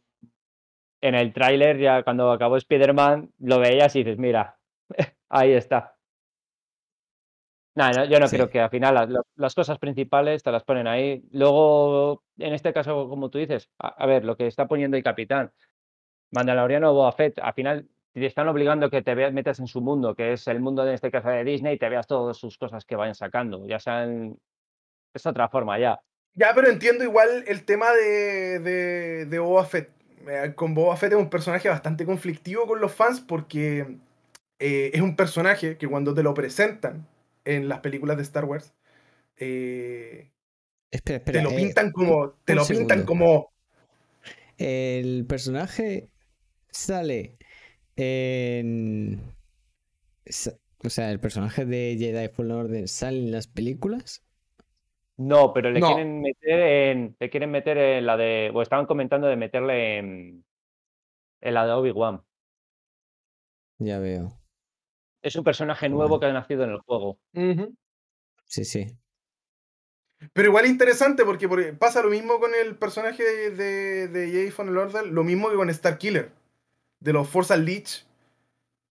S1: en el tráiler, ya cuando acabó Spider-Man, lo veías y dices, mira, ahí está. No, yo no creo que al final las, cosas principales te las ponen ahí. Luego, en este caso, como tú dices, a, ver, lo que está poniendo el capitán, Mandaloriano o Boa Fett, al final te están obligando que te veas, metas en su mundo, que es el mundo de, en este de Disney, y te veas todas sus cosas que vayan sacando, ya sean... Es otra forma ya.
S3: Ya, pero entiendo igual el tema de, de, eh, con Boafet es un personaje bastante conflictivo con los fans porque eh, es un personaje que cuando te lo presentan en las películas de Star Wars. Eh,
S2: espera, espera, te lo eh, pintan como. Te lo pintan como. El personaje sale en. O sea, el personaje de Jedi Fallen Order sale en las películas.
S1: No, pero le quieren meter en. Le quieren meter en la de. O estaban comentando de meterle en. En la de Obi-Wan. Ya veo. Es un personaje nuevo que ha nacido en el juego. Sí, sí.
S3: Pero igual interesante porque, pasa lo mismo con el personaje de, de,
S1: de el
S3: Lord, lo mismo que con Star Killer, de los Forza Leech,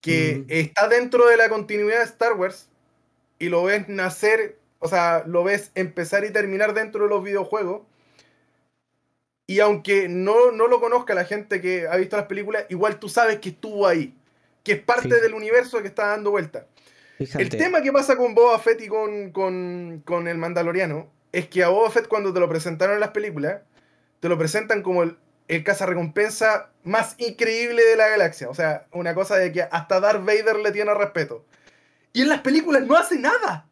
S3: que está dentro de la continuidad de Star Wars y lo ves nacer, o sea, lo ves empezar y terminar dentro de los videojuegos. Y aunque no, no lo conozca la gente que ha visto las películas, igual tú sabes que estuvo ahí que es parte del universo que está dando vuelta. El tema que pasa con Boba Fett y con, el Mandaloriano es que a Boba Fett cuando te lo presentaron en las películas, te lo presentan como el, el cazarrecompensa más increíble de la galaxia. O sea, una cosa de que hasta Darth Vader le tiene respeto. Y en las películas no hace nada.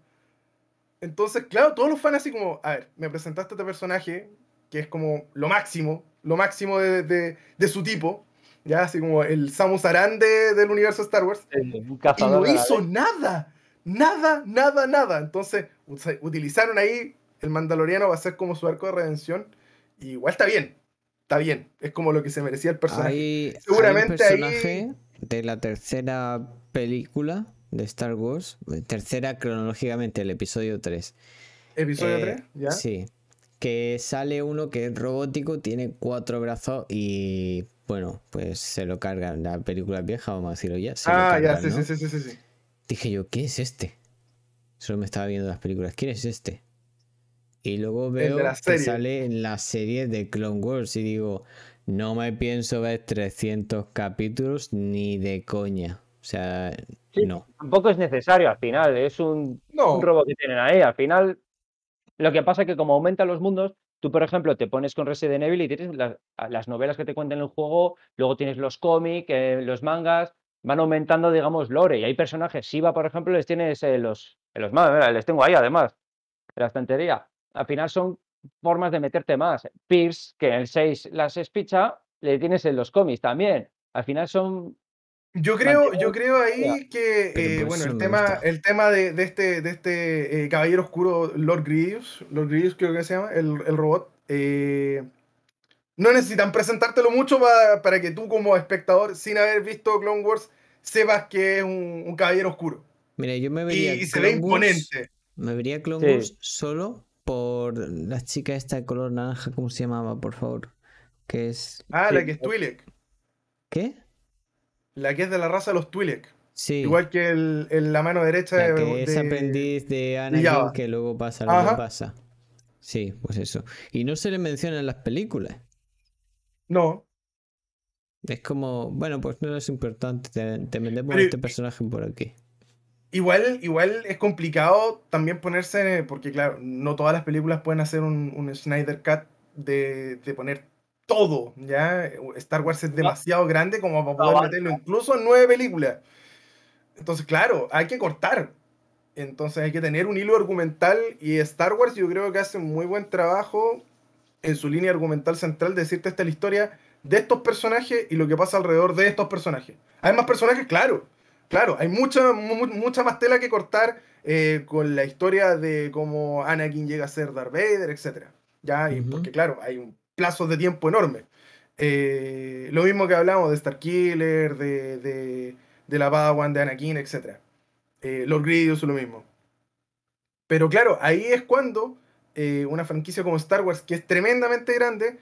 S3: Entonces, claro, todos los fans así como, a ver, me presentaste a este personaje, que es como lo máximo, lo máximo de, de su tipo, ya así como el Samus Aran del universo Star Wars, y no hizo nada, nada, nada, nada. Entonces utilizaron ahí el Mandaloriano va a ser como su arco de redención, y igual está bien, está bien, es como lo que se merecía el personaje.
S2: Seguramente personaje de la tercera película de Star Wars, tercera cronológicamente, el episodio 3. ¿Episodio 3? Eh, ¿Ya? Sí que sale uno que es robótico, tiene cuatro brazos y bueno, pues se lo cargan. La película vieja, vamos a decirlo ya. ah, ya, sí, sí, sí, sí, Dije yo, ¿qué es este? Solo me estaba viendo las películas. ¿Quién es este? Y luego veo que sale en la serie de Clone Wars y digo, no me pienso ver 300 capítulos ni de coña. O sea, no.
S1: Tampoco es necesario al final, es un, robot un, robo que tienen ahí. Al final lo que pasa es que como aumentan los mundos, tú, por ejemplo, te pones con Resident Evil y tienes las, novelas que te cuentan en el juego, luego tienes los cómics, eh, los mangas, van aumentando, digamos, lore. Y hay personajes, Shiva, por ejemplo, les tienes eh, los, eh, los mangas, eh, les tengo ahí además, la estantería. Al final son formas de meterte más. Pierce, que en el 6 las espicha, le tienes en los cómics también. Al final son
S3: yo creo, yo creo ahí que eh, bueno, el tema, el tema de, este, de este eh, caballero oscuro, Lord Grievous, Lord creo que se llama, el, robot, eh, no necesitan presentártelo mucho para, que tú como espectador, sin haber visto Clone Wars, sepas que es un, un caballero oscuro.
S2: Mira, yo me vería... Y, se ve imponente. me vería Clone Wars solo por la chica esta de color naranja, ¿cómo se llamaba, por favor? Que es... Ah, la que es Twi'lek. ¿Qué?
S3: La que es de la raza de los Twi'lek. Igual que en la mano derecha la de, es aprendiz de
S2: Anakin que luego pasa lo que pasa. Sí, pues eso. Y no se le menciona en las películas. No. Es como, bueno, pues no es importante, te, te este personaje por aquí.
S3: Igual, igual es complicado también ponerse, porque claro, no todas las películas pueden hacer un, un Snyder Cut de, de poner todo, ¿ya? Star Wars es demasiado grande como para poder meterlo incluso en nueve películas. Entonces, claro, hay que cortar. Entonces hay que tener un hilo argumental y Star Wars yo creo que hace muy buen trabajo en su línea argumental central de decirte esta es la historia de estos personajes y lo que pasa alrededor de estos personajes. ¿Hay más personajes? Claro, claro, hay mucha, mucha más tela que cortar eh, con la historia de cómo Anakin llega a ser Darth Vader, etc. Ya, porque claro, hay un plazos de tiempo enormes. Eh, lo mismo que hablamos de Starkiller, de, de, de la Padawan, de Anakin, etc. Eh, los Lord Grievous, lo mismo. Pero claro, ahí es cuando eh, una franquicia como Star Wars, que es tremendamente grande,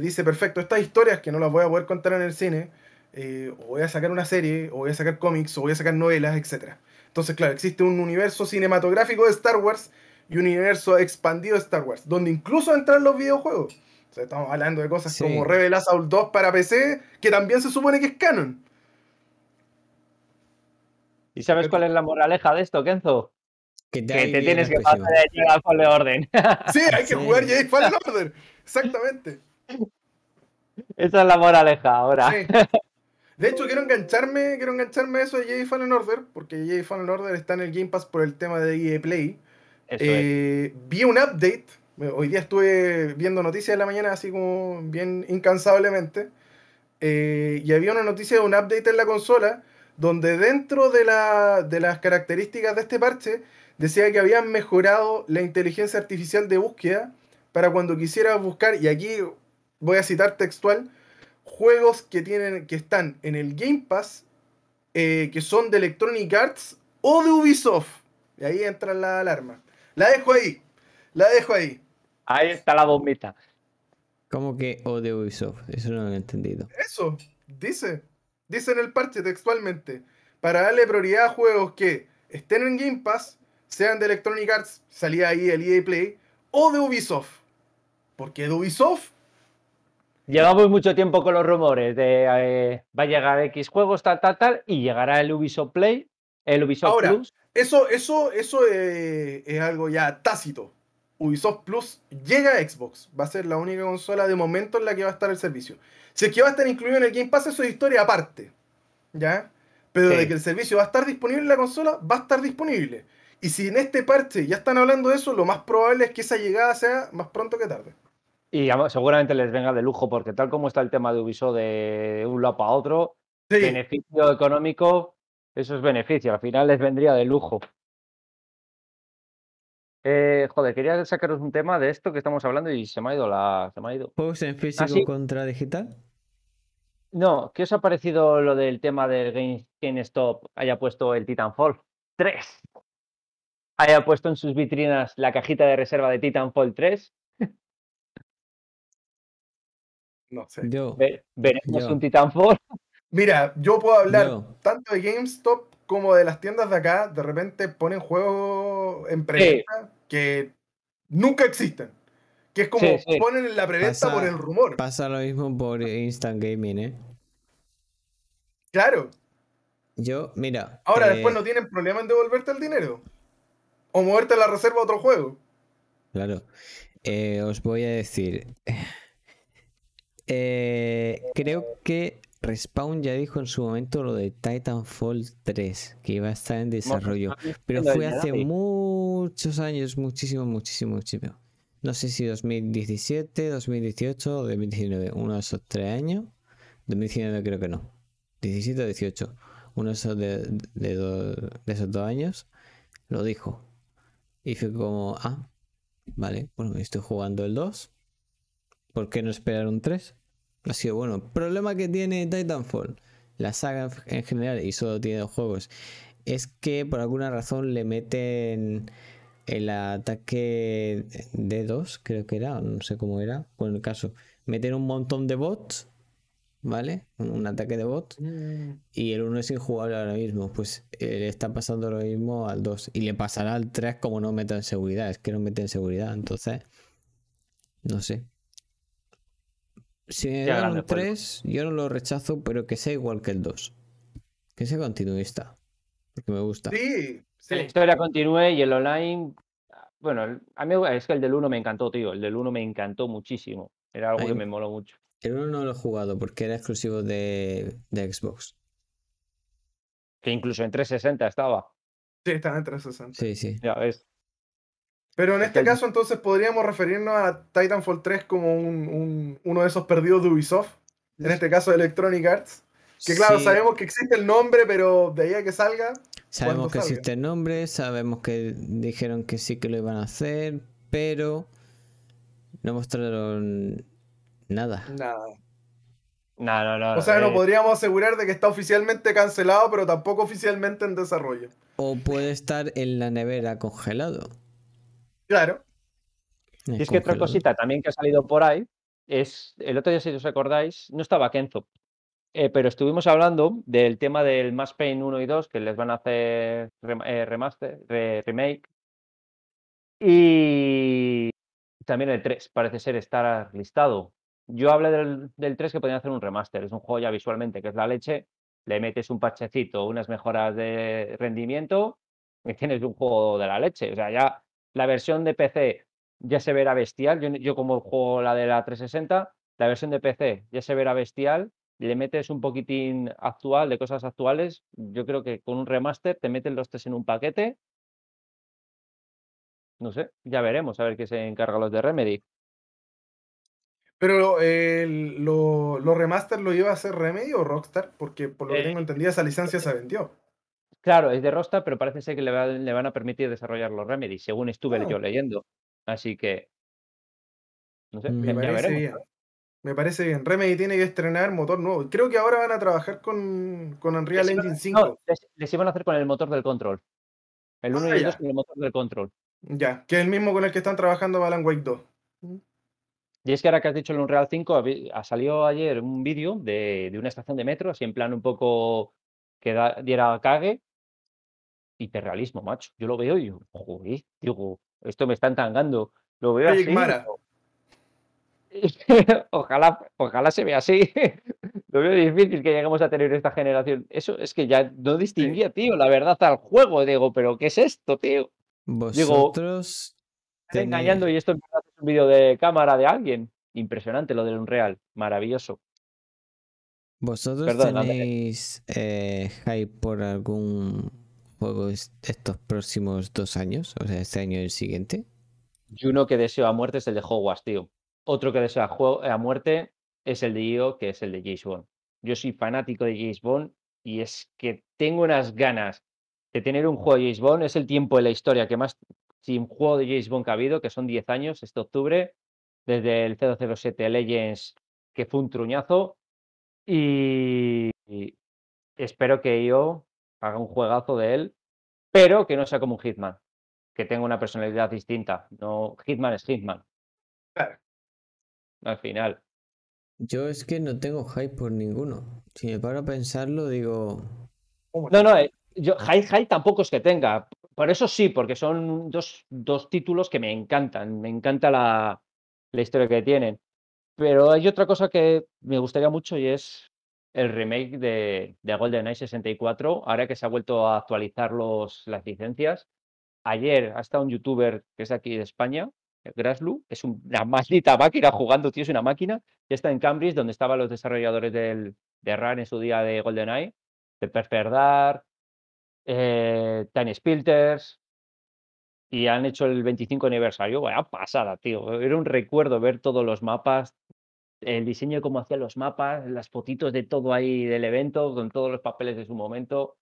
S3: dice, perfecto, estas historias que no las voy a poder contar en el cine, o voy a sacar una serie, o voy a sacar cómics, o voy a sacar novelas, etc. Entonces, claro, existe un universo cinematográfico de Star Wars y un universo expandido de Star Wars, donde incluso entran los videojuegos estamos hablando de cosas como Rebel 2 para PC, que también se supone que es canon.
S1: ¿Y sabes cuál es la moraleja de esto, Kenzo? Que te, tienes que pasar de llegar Fallen Order. Sí, hay que jugar
S3: Jedi Fallen Order. Exactamente.
S1: Esa es la moraleja ahora.
S3: De hecho, quiero engancharme, quiero engancharme a eso de Jedi Fallen Order, porque Jedi Fallen Order está en el Game Pass por el tema de EA Play. Eh, vi un update Hoy día estuve viendo noticias de la mañana, así como bien incansablemente, eh, y había una noticia de un update en la consola, donde dentro de, las características de este parche, decía que habían mejorado la inteligencia artificial de búsqueda para cuando quisiera buscar, y aquí voy a citar textual, juegos que, tienen, que están en el Game Pass, eh, que son de Electronic Arts o de Ubisoft. Y ahí entra la alarma. La dejo ahí, la dejo ahí. Ahí está la bombita.
S2: ¿Cómo que o de Ubisoft? Eso no lo he entendido.
S3: Eso, dice. Dice en el parche textualmente. Para darle prioridad a juegos que estén en Game Pass, sean de Electronic Arts, salía ahí el EA Play, o de Ubisoft. Porque de Ubisoft
S1: Llevamos mucho tiempo con los rumores de eh, va a llegar X juegos, tal, tal, tal, y llegará el Ubisoft Play, el Ubisoft Ahora,
S3: Eso, eso, eso eh, es algo ya tácito. Ubisoft Plus llega a Xbox. Va a ser la única consola de momento en la que va a estar el servicio. Si es que va a estar incluido en el Game Pass, eso es historia aparte. ¿Ya? Pero de que el servicio va a estar disponible en la consola, va a estar disponible. Y si en este parche ya están hablando de eso, lo más probable es que esa llegada sea más pronto que tarde.
S1: Y seguramente les venga de lujo, porque tal como está el tema de Ubisoft de un lado para otro, beneficio económico, eso es beneficio. Al final les vendría de lujo. Eh, joder, quería sacaros un tema de esto que estamos hablando y se me ha ido la. Se ¿Juegos en físico ah,
S2: contra digital?
S1: No, ¿qué os ha parecido lo del tema del GameStop haya puesto el Titanfall 3? Haya puesto en sus vitrinas la cajita de reserva de Titanfall 3. No sé. veremos un
S3: Titanfall. Mira, yo puedo hablar tanto de GameStop como de las tiendas de acá. De repente ponen juegos en prensa que nunca existen. Que es como ponen la preventa por el rumor.
S2: Pasa lo mismo por Instant Gaming, ¿eh? Claro. Yo, mira. Ahora, eh, después no
S3: tienen problema en devolverte el dinero. O moverte la reserva a otro juego.
S2: Claro. Eh, os voy a decir. Eh, creo que Respawn ya dijo en su momento lo de Titanfall 3, que iba a estar en desarrollo. Pero fue hace muy muchos años, muchísimo, muchísimo, muchísimo. No sé si 2017, 2018 o 2019, uno de esos tres años. 2019 creo que no. 17 o 18, uno de esos, de, esos dos años, lo dijo. Y fue como, ah, vale, bueno, estoy jugando el 2. ¿Por qué no esperar un 3? Ha sido bueno, problema que tiene Titanfall, la saga en general y solo tiene dos juegos, es que por alguna razón le meten el ataque de 2 creo que era, no sé cómo era, con el caso, meter un montón de bots, ¿vale? Un, ataque de bots, mm. y el 1 es injugable ahora mismo, pues eh, le está pasando lo mismo al 2, y le pasará al 3 como no mete en seguridad, es que no mete en seguridad, entonces, no sé. Si me dan un 3, yo no lo rechazo, pero que sea igual que el 2. Que sea continuista. Porque me gusta.
S1: Sí, la historia continúe y el online, bueno, a mí es que el del 1 me encantó, tío, el del 1 me encantó muchísimo, era algo que me moló mucho. El 1 no lo he jugado porque era exclusivo de, Xbox. Que incluso en 360 estaba. Sí, estaba en 360. Sí, sí. Ya ves.
S3: Pero en este caso, entonces, podríamos referirnos a Titanfall 3 como uno de esos perdidos de Ubisoft. En este caso, Electronic Arts. Que claro, sabemos que existe el nombre, pero de ahí a que salga.
S2: Sabemos que existe el nombre, sabemos que dijeron que sí que lo iban a hacer, pero no mostraron nada. Nada. No, O sea, no eh.
S3: podríamos asegurar de que está oficialmente cancelado, pero tampoco oficialmente en desarrollo.
S2: O puede estar en la nevera congelado.
S1: Claro. y es que otra cosita también que ha salido por ahí es, el otro día si os acordáis, no estaba Kenzo, eh, pero estuvimos hablando del tema del Mass Pain 1 y 2, que les van a hacer eh, remaster, remake. Y también el 3, parece ser estar listado. Yo hablé del, 3 que podían hacer un remaster, es un juego ya visualmente que es la leche, le metes un pachecito, unas mejoras de rendimiento y tienes un juego de la leche. O sea, ya la versión de PC ya se verá bestial. Yo, yo como juego la de la 360, la versión de PC ya se verá bestial le metes un poquitín actual, de cosas actuales, yo creo que con un remaster te meten los tres en un paquete. No sé, ya veremos a ver qué se encarga los de Remedy.
S3: Pero eh, los lo, lo, remaster lo lleva a hacer Remedy o Rockstar, porque por lo que eh, tengo entendido esa licencia se eh, vendió.
S1: Claro, es de Rockstar, pero parece ser que le, van a permitir desarrollar los Remedy, según estuve yo leyendo. Así que. No sé, mm, ya, veremos.
S3: Me parece bien. Remedy tiene que estrenar motor nuevo. Creo que ahora van a trabajar con, con Unreal Engine 5. No,
S1: les, iban a hacer con el motor del control. El 1 ah, y el 2 con el motor del control. Ya, que es el mismo con el que están trabajando
S3: Balan Wake 2.
S1: Y es que ahora que has dicho el Unreal 5, ha salido ayer un vídeo de, una estación de metro, así en plan un poco que diera cague. realismo macho. Yo lo veo y digo, joder, esto me está entangando. Lo veo así. ojalá, ojalá se vea así. Lo veo difícil que lleguemos a tener esta generación. Eso es que ya no distinguía, tío, la verdad al juego. Digo, pero ¿qué es esto, tío?
S2: Vosotros Digo, engañando
S1: y esto es un vídeo de cámara de alguien. Impresionante lo del Unreal, maravilloso.
S2: ¿Vosotros tenéis eh, hype por algún juego estos próximos dos años? O sea, este año y el siguiente.
S1: Y uno que deseo a muerte es el de Hogwarts, tío. Otro que desea juego eh, a muerte es el de Io, que es el de James Bond. Yo soy fanático de James Bond y es que tengo unas ganas de tener un juego de James Bond. Es el tiempo de la historia que más sin juego de James Bond que ha habido, que son 10 años este octubre, desde el 007 Legends, que fue un truñazo. Y, espero que Io haga un juegazo de él, pero que no sea como un Hitman, que tenga una personalidad distinta. No, Hitman es Hitman. Claro al final.
S2: Yo es que no tengo hype por ninguno. Si me paro a pensarlo, digo.
S1: No, no, eh, yo hype, hype tampoco es que tenga. Por eso sí, porque son dos, dos títulos que me encantan. Me encanta la, historia que tienen. Pero hay otra cosa que me gustaría mucho y es el remake de, de GoldenEye 64, ahora que se ha vuelto a actualizar los, las licencias. Ayer hasta un youtuber que es aquí de España Graslu es una maldita máquina jugando, tío, es una máquina. Ya está en Cambridge, donde estaban los desarrolladores del, de RUN en su día de GoldenEye, de Perferdar Dark, Tiny y han hecho el 25 aniversario. Vaya pasada, tío. Era un recuerdo ver todos los mapas, el diseño de cómo hacían los mapas, las fotitos de todo ahí del evento, con todos los papeles de su momento.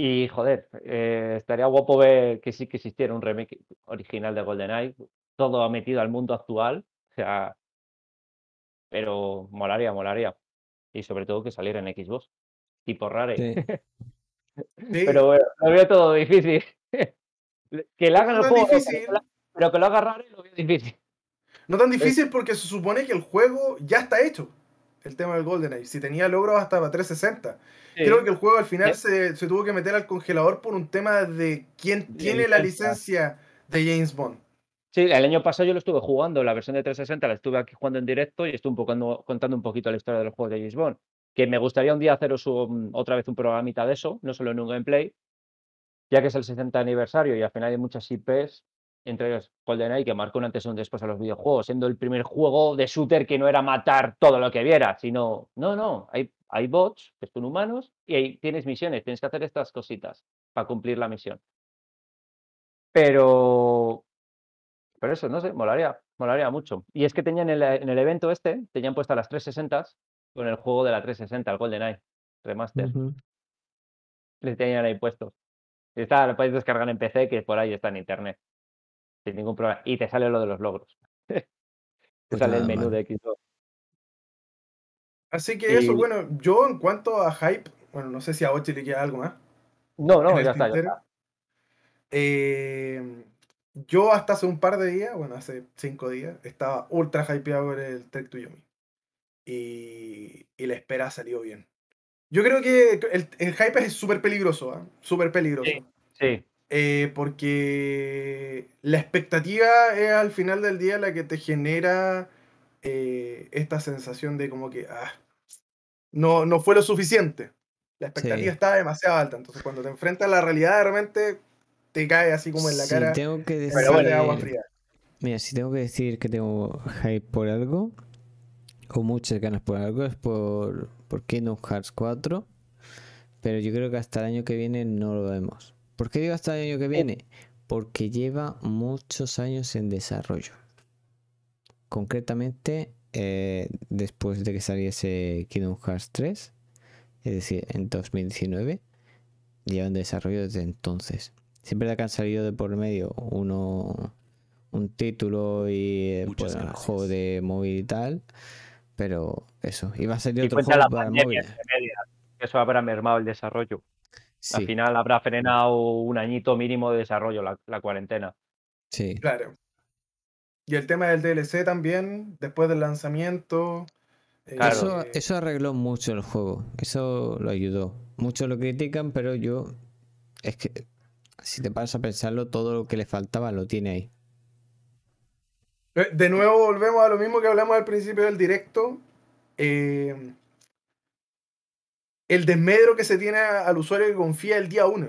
S1: Y joder, eh, estaría guapo ver que sí que existiera un remake original de GoldenEye todo ha metido al mundo actual. O sea, pero molaría, molaría. Y sobre todo que saliera en Xbox. Tipo rare. Pero bueno, lo veo todo difícil. que lo hagan no pero que lo haga rare lo
S3: veo difícil. No tan difícil porque se supone que el juego ya está hecho. El tema del Golden Age. Si tenía logros hasta para 360. Creo que el juego al final se, tuvo que meter al congelador por un tema de quién tiene la licencia de James Bond.
S1: Sí, el año pasado yo lo estuve jugando, la versión de 360 la estuve aquí jugando en directo y estuve contando un poquito la historia del los juegos de James Que me gustaría un día hacer otra vez un programita de eso, no solo en un gameplay, ya que es el 60 aniversario y al final hay muchas IPs, entre ellas GoldenEye, que marcó un antes y un después a los videojuegos, siendo el primer juego de shooter que no era matar todo lo que viera, sino, no, no, hay, hay bots que son humanos y ahí tienes misiones, tienes que hacer estas cositas para cumplir la misión. Pero pero eso, no sé, molaría, molaría mucho. Y es que tenían en el, evento este, tenían puesta las 360 con el juego de la 360, el GoldenEye Remaster. Les tenían ahí puestos. Está, lo podéis descargar en PC, que por ahí está en internet. Sin ningún problema. Y te sale lo de los logros. te pues sale el menú de de 2 Así que eso, bueno,
S3: yo en cuanto a hype, bueno, no sé si a Ochi le queda algo más. No, no, ya este está, ya está, Eh, yo hasta hace un par de días, bueno, hace cinco días, estaba ultra hypeado con el Trek to Yomi. Y, y la espera salió bien. Yo creo que el, hype es súper peligroso, ¿eh? súper peligroso. Sí. Eh, porque la expectativa es al final del día la que te genera eh, esta sensación de como que ah, no, no fue lo suficiente. La expectativa estaba demasiado alta. Entonces, cuando te enfrentas a la realidad, realmente te cae así como en la si cara. Tengo que decir,
S2: Mira, si tengo que decir que tengo hype por algo, o muchas ganas por algo, es por, por Kingdom Hearts 4. Pero yo creo que hasta el año que viene no lo vemos. ¿Por qué digo hasta el año que oh. viene? Porque lleva muchos años en desarrollo. Concretamente, eh, después de que saliese Kingdom Hearts 3, es decir, en 2019, lleva en desarrollo desde entonces. Siempre que han salido de por medio uno, un título y eh, un pues, juego de móvil y tal. Pero eso, iba a salir otro juego para móvil.
S1: Eso habrá mermado el desarrollo. Al final habrá frenado un añito mínimo de desarrollo la, cuarentena. Sí. Claro.
S3: Y el tema del DLC también, después del lanzamiento.
S1: Eh, eso,
S2: eh, eso, arregló mucho el juego. Eso lo ayudó. Muchos lo critican, pero yo. Es que si te pasas a pensarlo, todo lo que le faltaba lo tiene ahí.
S3: Eh, de nuevo volvemos a lo mismo que hablamos al principio del directo.
S2: Eh,
S3: el desmedro que se tiene al usuario que confía el día uno.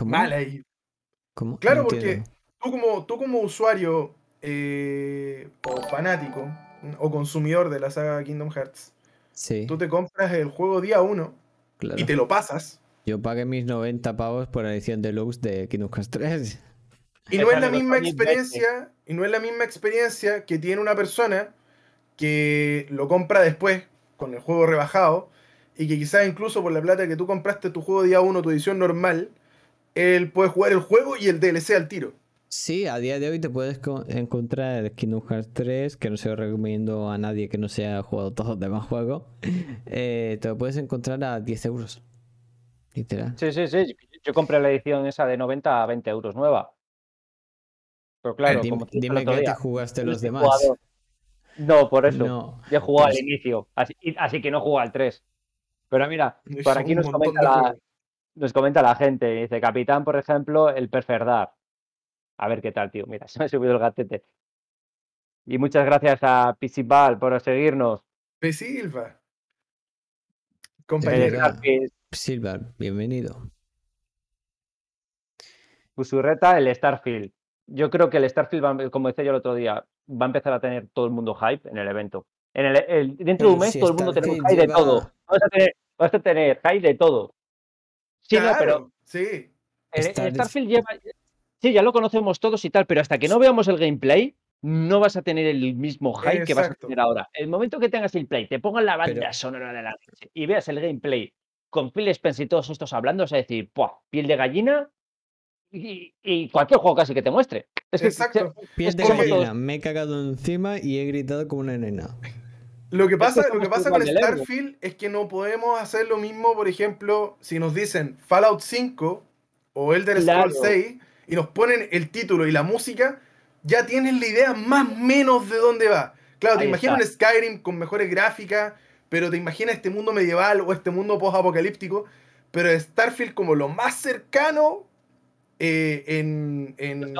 S3: Vale Mal ahí. Claro, porque tú como, tú como usuario eh, o fanático o consumidor de la saga Kingdom Hearts, sí. tú te compras el juego día uno y te lo pasas
S2: yo pagué mis 90 pavos por la edición deluxe de Kingdom Hearts 3. Y no es la misma experiencia,
S3: y no es la misma experiencia que tiene una persona que lo compra después con el juego rebajado y que quizás incluso por la plata que tú compraste tu juego día 1, tu edición normal, él puede jugar el juego y el DLC al tiro.
S2: Sí, a día de hoy te puedes encontrar el Kingdom Hearts 3, que no se lo recomiendo a nadie que no se haya jugado todos los demás juegos. Eh, te lo puedes encontrar a 10 euros.
S1: Sí, sí, sí. Yo compré la edición esa de 90 a 20 euros nueva. Pero eh, claro, dime, que te jugaste los demás. No, por eso. Yo jugué al pues inicio, así, que no jugué al 3. Pero mira, por aquí nos comenta, la, nos comenta la gente. Dice, Capitán, por ejemplo, el Perferdar. A ver qué tal, tío. Mira, se me ha subido el gatete. Y muchas gracias a Pisibal por seguirnos. Pisilva. Eh, compañero. Silver, bienvenido. Usurreta, el Starfield. Yo creo que el Starfield, em, como decía yo el otro día, va a empezar a tener todo el mundo hype en el evento. En el, dentro de un mes todo el mundo tenemos hype de todo. Vas a, tener, hype de todo. Sí, pero. Sí. El, Starfield lleva. Sí, ya lo conocemos todos y tal, pero hasta que no veamos el gameplay, no vas a tener el mismo hype que vas a tener ahora. El momento que tengas el play, te pongan la banda sonora de la noche y veas el gameplay con Phil Spencer y todos estos hablando, es decir, piel de gallina y, cualquier juego casi que te muestre. Es Exacto. piel de gallina,
S2: me he cagado encima y he gritado como una nena. Lo que pasa, lo que pasa con Starfield
S3: es que no podemos hacer lo mismo, por ejemplo,
S2: si nos dicen Fallout
S3: 5 o Elder Scrolls 6 y nos ponen el título y la música, ya tienes la idea más o menos de dónde va. Claro, te imaginas un Skyrim con mejores gráficas, pero te imaginas este mundo medieval o este mundo post-apocalíptico. Pero Starfield como lo más cercano eh, en, en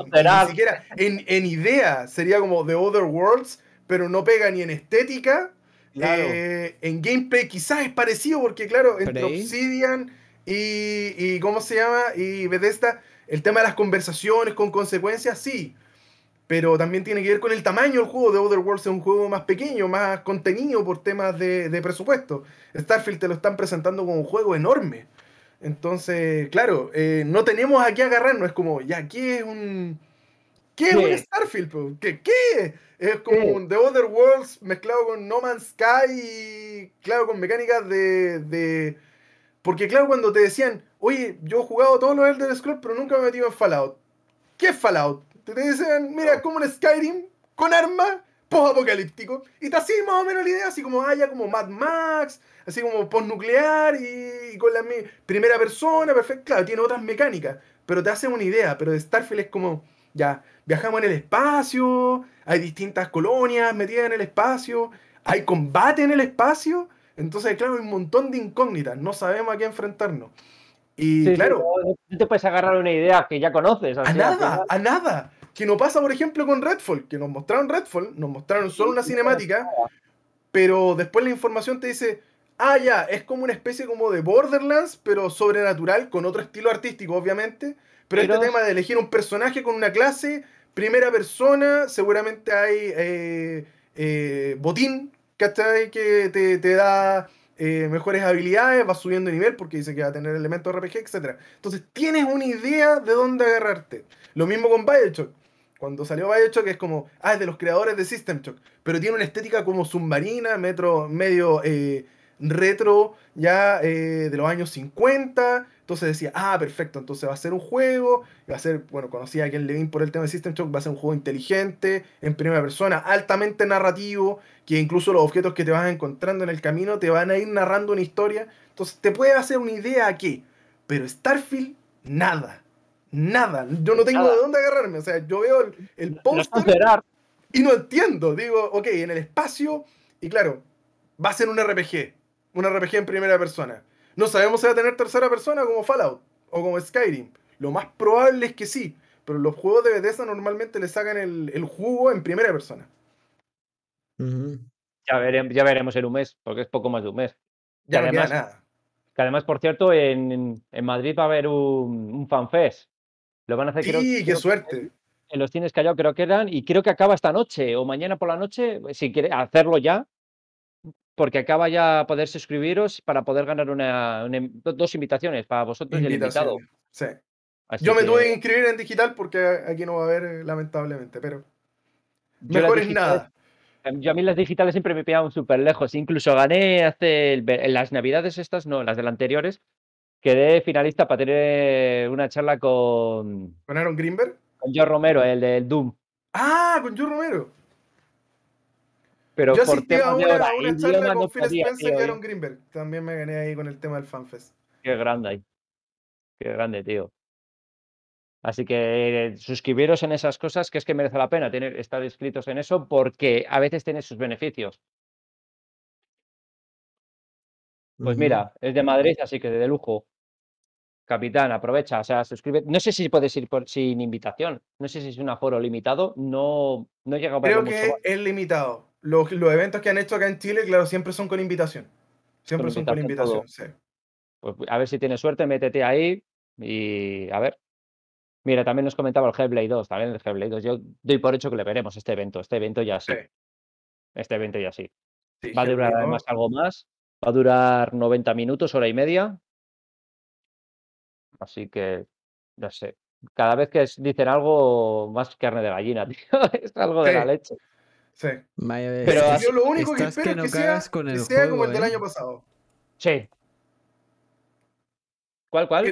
S3: siquiera en, idea. Sería como The Other Worlds, pero no pega ni en estética. Eh, en gameplay quizás es parecido, porque claro, entre Obsidian y, y, ¿cómo se llama? Y Bethesda, el tema de las conversaciones con consecuencias, sí pero también tiene que ver con el tamaño del juego. de Other Worlds es un juego más pequeño, más contenido por temas de, presupuesto. Starfield te lo están presentando como un juego enorme. Entonces, claro, eh, no tenemos a qué agarrarnos. Es como, ya, aquí es un. ¿Qué es un Starfield? ¿Qué? ¿Qué? Es como The Other Worlds mezclado con No Man's Sky y, claro, con mecánicas de, de. Porque, claro, cuando te decían, oye, yo he jugado todos los Elder Scrolls, pero nunca me he metido en Fallout. ¿Qué es Fallout? Te dicen, mira, como un Skyrim, con arma, post-apocalíptico. Y te así más o menos la idea, así como haya ah, como Mad Max, así como post-nuclear y, con la primera persona, perfecto. Claro, tiene otras mecánicas, pero te hacen una idea. Pero de Starfield es como, ya, viajamos en el espacio, hay distintas colonias metidas en el espacio, hay combate en el espacio. Entonces, claro, hay un montón de incógnitas, no sabemos a qué enfrentarnos. Y claro.
S1: no te puedes agarrar una idea que ya conoces. A nada,
S3: a nada. Que no pasa, por ejemplo, con Redfall, que nos mostraron Redfall, nos mostraron solo una cinemática, pero después la información te dice, ah, ya, es como una especie como de Borderlands, pero sobrenatural, con otro estilo artístico, obviamente. Pero, este tema de elegir un personaje con una clase, primera persona, seguramente hay eh, eh, botín, Que te, da eh, mejores habilidades, va subiendo de nivel porque dice que va a tener elementos RPG, etc. Entonces tienes una idea de dónde agarrarte. Lo mismo con Bioshock. Cuando salió Bioshock es como, ah, es de los creadores de System Shock, pero tiene una estética como submarina, metro, medio eh, retro, ya eh, de los años 50. Entonces decía, ah, perfecto, entonces va a ser un juego, va a ser, bueno, conocía a Ken Levine por el tema de System Shock, va a ser un juego inteligente, en primera persona, altamente narrativo, que incluso los objetos que te vas encontrando en el camino te van a ir narrando una historia. Entonces te puede hacer una idea aquí, pero Starfield, nada nada. Yo no tengo de dónde agarrarme. O sea, yo veo el, post y no entiendo. Digo, ok, en el espacio, y claro, va a ser un RPG. Un RPG en primera persona. No sabemos si va a tener tercera persona como Fallout o como Skyrim. Lo más probable es que sí. Pero los juegos de Bethesda normalmente le sacan el, jugo en primera persona.
S1: ya, veremos, ya veremos en un mes, porque es poco más de un mes. Ya que además, Que además, por cierto, en, Madrid va a haber un, un fanfest lo van a hacer, sí, qué suerte. En los tienes callado creo que eran, y creo que acaba esta noche o mañana por la noche, si quiere hacerlo ya, porque acaba ya poder suscribiros para poder ganar una, em, dos invitaciones para vosotros y el invitado. Yo me tuve que
S3: inscribir en digital porque aquí no va a haber, eh, lamentablemente,
S1: pero mejor es nada. Em, yo a mí las digitales siempre me pillaban súper lejos. Incluso gané hace en las navidades estas, no, las de las anteriores, quedé finalista para tener una charla con. ¿Con Aaron Greenberg? Con Joe Romero, el del Doom.
S3: ¡Ah! Con Joe Romero.
S1: Pero Yo por a una, charla con Phil Spencer y ¿eh? Aaron
S3: Greenberg. También me gané ahí con el tema del FanFest.
S1: Qué grande ahí. Qué grande, tío. Así que eh, suscribiros en esas cosas, que es que merece la pena tener, estar inscritos en eso, porque a veces tiene sus beneficios. Pues mira, es de Madrid, así que de lujo. Capitán, aprovecha, o sea, suscríbete. No sé si puedes ir sin invitación. No sé si es un aforo limitado. No, no he llegado Creo que
S3: es limitado. Los, eventos que han hecho acá en Chile, claro, siempre son con invitación. Siempre son con invitación,
S1: Pues a ver si tienes suerte, métete ahí y a ver. Mira, también nos comentaba el Hellblade 2, también el Hellblade 2. Yo doy por hecho que le veremos este evento. Este evento ya sí. Este evento ya sí. Va a durar además algo más. Va a durar 90 minutos, hora y media. Así que, no sé. Cada vez que dicen algo, más carne de gallina, tío. Es algo de la leche.
S2: Sí. Pero yo lo único que espero que sea, con el que sea como el del ¿eh? año pasado. Sí.
S3: ¿Cuál, cuál?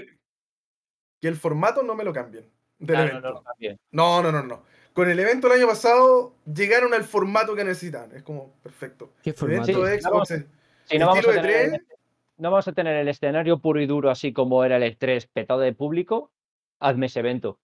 S3: Que, el formato no me lo ah, cambien. No, no, no, no, Con el evento del año pasado llegaron al formato que necesitan. Es como perfecto.
S2: ¿Qué formato?
S1: de Xbox, e no, vamos a tener el, escenario puro y duro así como era el E3 petado de público. Hazme ese evento.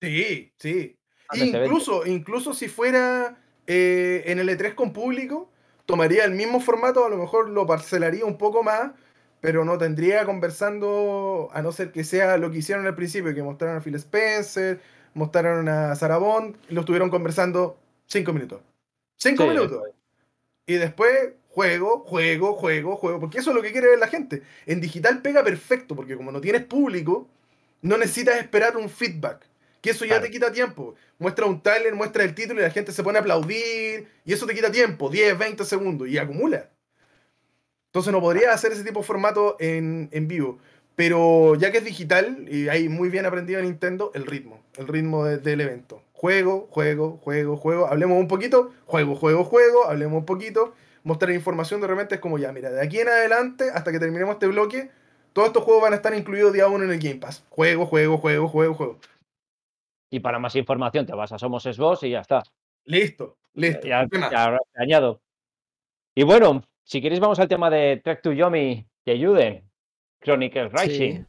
S1: Sí, sí. Incluso,
S3: incluso si fuera eh, en el E3 con público, tomaría el mismo formato, a lo mejor lo parcelaría un poco más, pero no tendría conversando, a no ser que sea lo que hicieron al principio, que mostraron a Phil Spencer, mostraron a Sarah lo estuvieron conversando cinco minutos. Cinco minutos. Y después Juego, juego, juego, juego. Porque eso es lo que quiere ver la gente. En digital pega perfecto, porque como no tienes público, no necesitas esperar un feedback. Que eso ya te quita tiempo. Muestra un trailer, muestra el título y la gente se pone a aplaudir. Y eso te quita tiempo, 10, 20 segundos. Y acumula. Entonces no podría hacer ese tipo de formato en, vivo. Pero ya que es digital, y hay muy bien aprendido en Nintendo, el ritmo, el ritmo del evento. Juego, juego, juego, juego. Hablemos un poquito, juego, juego, juego, hablemos un poquito mostrar información de repente es como ya, mira, de aquí en adelante, hasta que terminemos este bloque, todos estos juegos van a estar incluidos día uno en el Game Pass. Juego, juego, juego, juego, juego.
S1: Y para más información te vas a Somos Vos y ya está. Listo, listo. Ya, ya, añado. Y bueno, si queréis vamos al tema de Trek to Yomi que ayude, Chronicles Rising. Sí.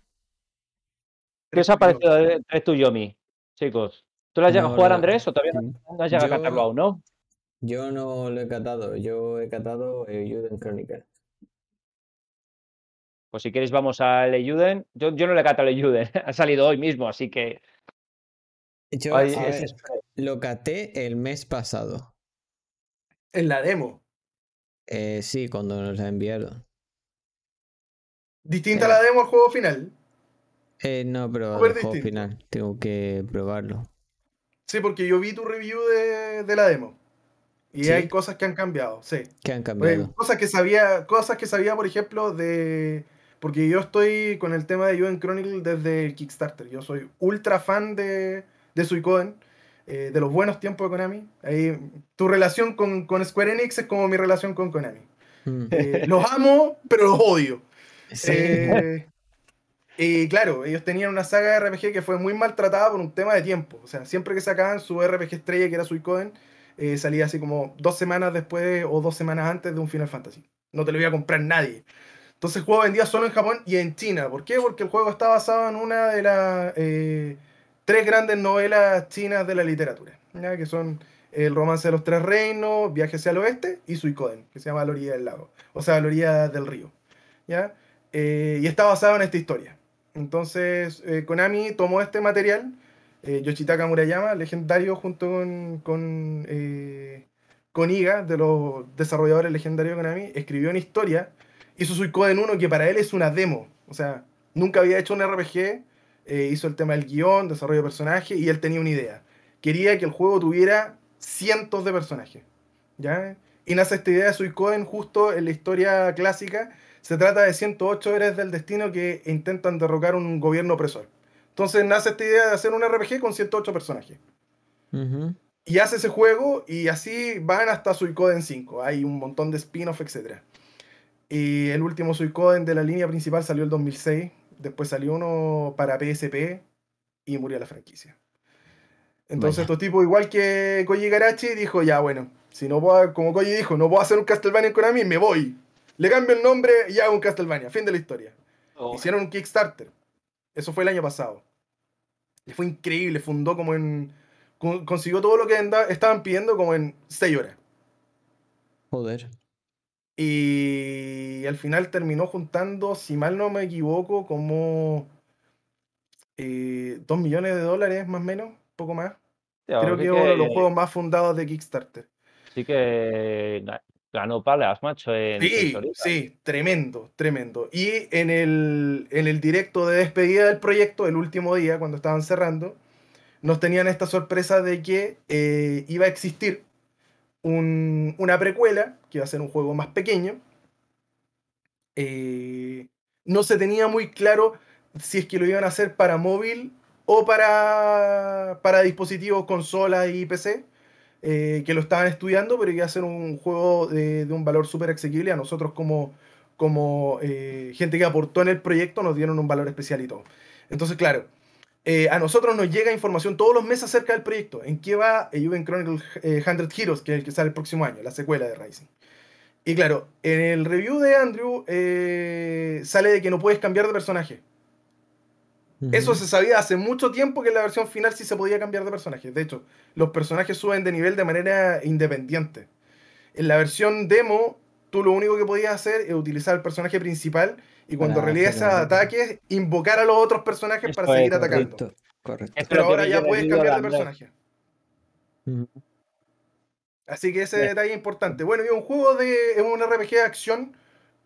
S2: ¿Qué os ha parecido de
S1: Trek to Yomi, chicos? ¿Tú la has a jugar, Andrés, o todavía no, has llegado a cantarlo aún, no? Yo
S2: no lo he catado, yo he catado Juden Chronicle.
S1: Pues si quieres, vamos al Juden. Yo, no le he catado al Juden. ha salido hoy mismo, así que...
S2: Eh, lo caté el mes pasado. ¿En la demo? Eh, sí, cuando nos la enviaron. ¿Distinta eh, la demo al juego final? no, pero juego final. Tengo que probarlo.
S3: Sí, porque yo vi tu review de la demo. Y hay cosas que han cambiado,
S2: sí. Que han cambiado.
S3: cosas que sabía, cosas que sabía, por ejemplo, de porque yo estoy con el tema de Juden Chronicle desde el Kickstarter. Yo soy ultra fan de, de Suicoden, eh, de los buenos tiempos de Konami. tu relación con, Square Enix es como mi relación con Konami. Mm. Eh, los amo, pero los odio. Sí. Eh, y claro, ellos tenían una saga de RPG que fue muy maltratada por un tema de tiempo. O sea, siempre que sacaban su RPG estrella, que era Suicoden, eh, salía así como dos semanas después o dos semanas antes de un Final Fantasy. No te lo iba a comprar nadie. Entonces el juego vendía solo en Japón y en China. ¿Por qué? Porque el juego está basado en una de las eh, tres grandes novelas chinas de la literatura, que son El romance de los tres reinos, Viaje hacia el oeste y Suicoden, que se llama La orilla del lago, o sea, La orilla del río. ¿ya? Eh, y está basado en esta historia. Entonces Konami tomó este material eh, Yoshitaka Murayama, legendario junto con, eh, con, Iga, de los desarrolladores legendarios de Konami, escribió una historia, hizo en uno que para él es una demo. O sea, nunca había hecho un RPG, eh, hizo el tema del guión, desarrollo de personaje, y él tenía una idea. Quería que el juego tuviera cientos de personajes. ¿ya? Y nace esta idea de Suicoden justo en la historia clásica. Se trata de 108 héroes del destino que intentan derrocar un gobierno opresor. Entonces nace esta idea de hacer un RPG con 108 personajes. Y hace ese juego y así van hasta Suicoden 5. Hay un montón de spin-off, etc. Y el último Suicoden de la línea principal salió el 2006. Después salió uno para PSP y murió la franquicia. Entonces, estos tipos, igual que Koji Garachi, dijo: Ya, bueno, si no como Koji dijo, no voy a hacer un Castlevania con mí me voy. Le cambio el nombre y hago un Castlevania. Fin de la historia. Oh. Hicieron un Kickstarter. Eso fue el año pasado fue increíble, fundó como en... Consiguió todo lo que estaban pidiendo como en 6 horas. Joder. Y al final terminó juntando, si mal no me equivoco, como 2 eh, millones de dólares más o menos, poco más. Creo que es uno de los juegos más fundados de Kickstarter.
S1: Así que ganó palas, macho. sí, sí, tremendo, tremendo.
S3: Y en el, directo de despedida del proyecto, el último día, cuando estaban cerrando, nos tenían esta sorpresa de que eh, iba a existir una precuela, que iba a ser un juego más pequeño. Eh, no se tenía muy claro si es que lo iban a hacer para móvil o para, para dispositivos, consola y PC eh, que lo estaban estudiando, pero que ser un juego de, un valor súper asequible. A nosotros como, como eh, gente que aportó en el proyecto nos dieron un valor especial y todo. Entonces, claro, eh, a nosotros nos llega información todos los meses acerca del proyecto, en qué va Juven Chronicle 100 Heroes, que es el que sale el próximo año, la secuela de Rising. Y claro, en el review de Andrew sale de que no puedes cambiar de personaje. Eso se sabía hace mucho tiempo que en la versión final sí se podía cambiar de personaje. De hecho, los personajes suben de nivel de manera independiente. En la versión demo, tú lo único que podías hacer es utilizar el personaje principal y cuando ah, realizas ataques, invocar a los otros personajes para seguir atacando.
S2: Correcto. Pero ahora ya puedes cambiar de personaje.
S3: Así que ese detalle es importante. Bueno, y un juego de. Es un RPG de acción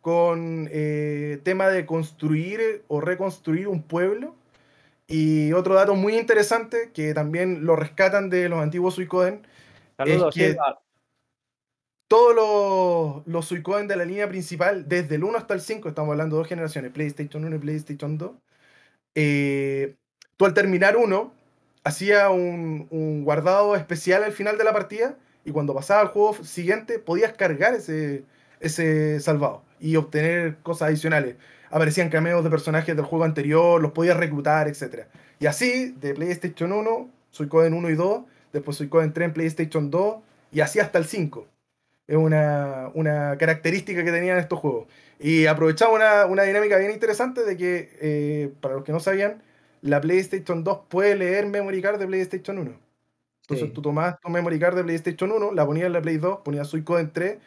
S3: con eh, tema de construir o reconstruir un pueblo y otro dato muy interesante que también lo rescatan de los antiguos Suicoden es que todos los, los Suicoden de la línea principal, desde el 1 hasta el 5, estamos hablando de dos generaciones, PlayStation 1 y PlayStation 2, eh, tú al terminar uno, hacía un, guardado especial al final de la partida y cuando pasaba al juego siguiente podías cargar ese, ese salvado y obtener cosas adicionales aparecían cameos de personajes del juego anterior, los podías reclutar, etc. Y así, de PlayStation 1, en 1 y 2, después Coden 3 en PlayStation 2, y así hasta el 5. Es una, una característica que tenían estos juegos. Y aprovechaba una, dinámica bien interesante de que, eh, para los que no sabían, la PlayStation 2 puede leer memory card de PlayStation 1. Entonces tú tomabas tu memory card de PlayStation 1, la ponías en la Play 2, ponías Suicoden 3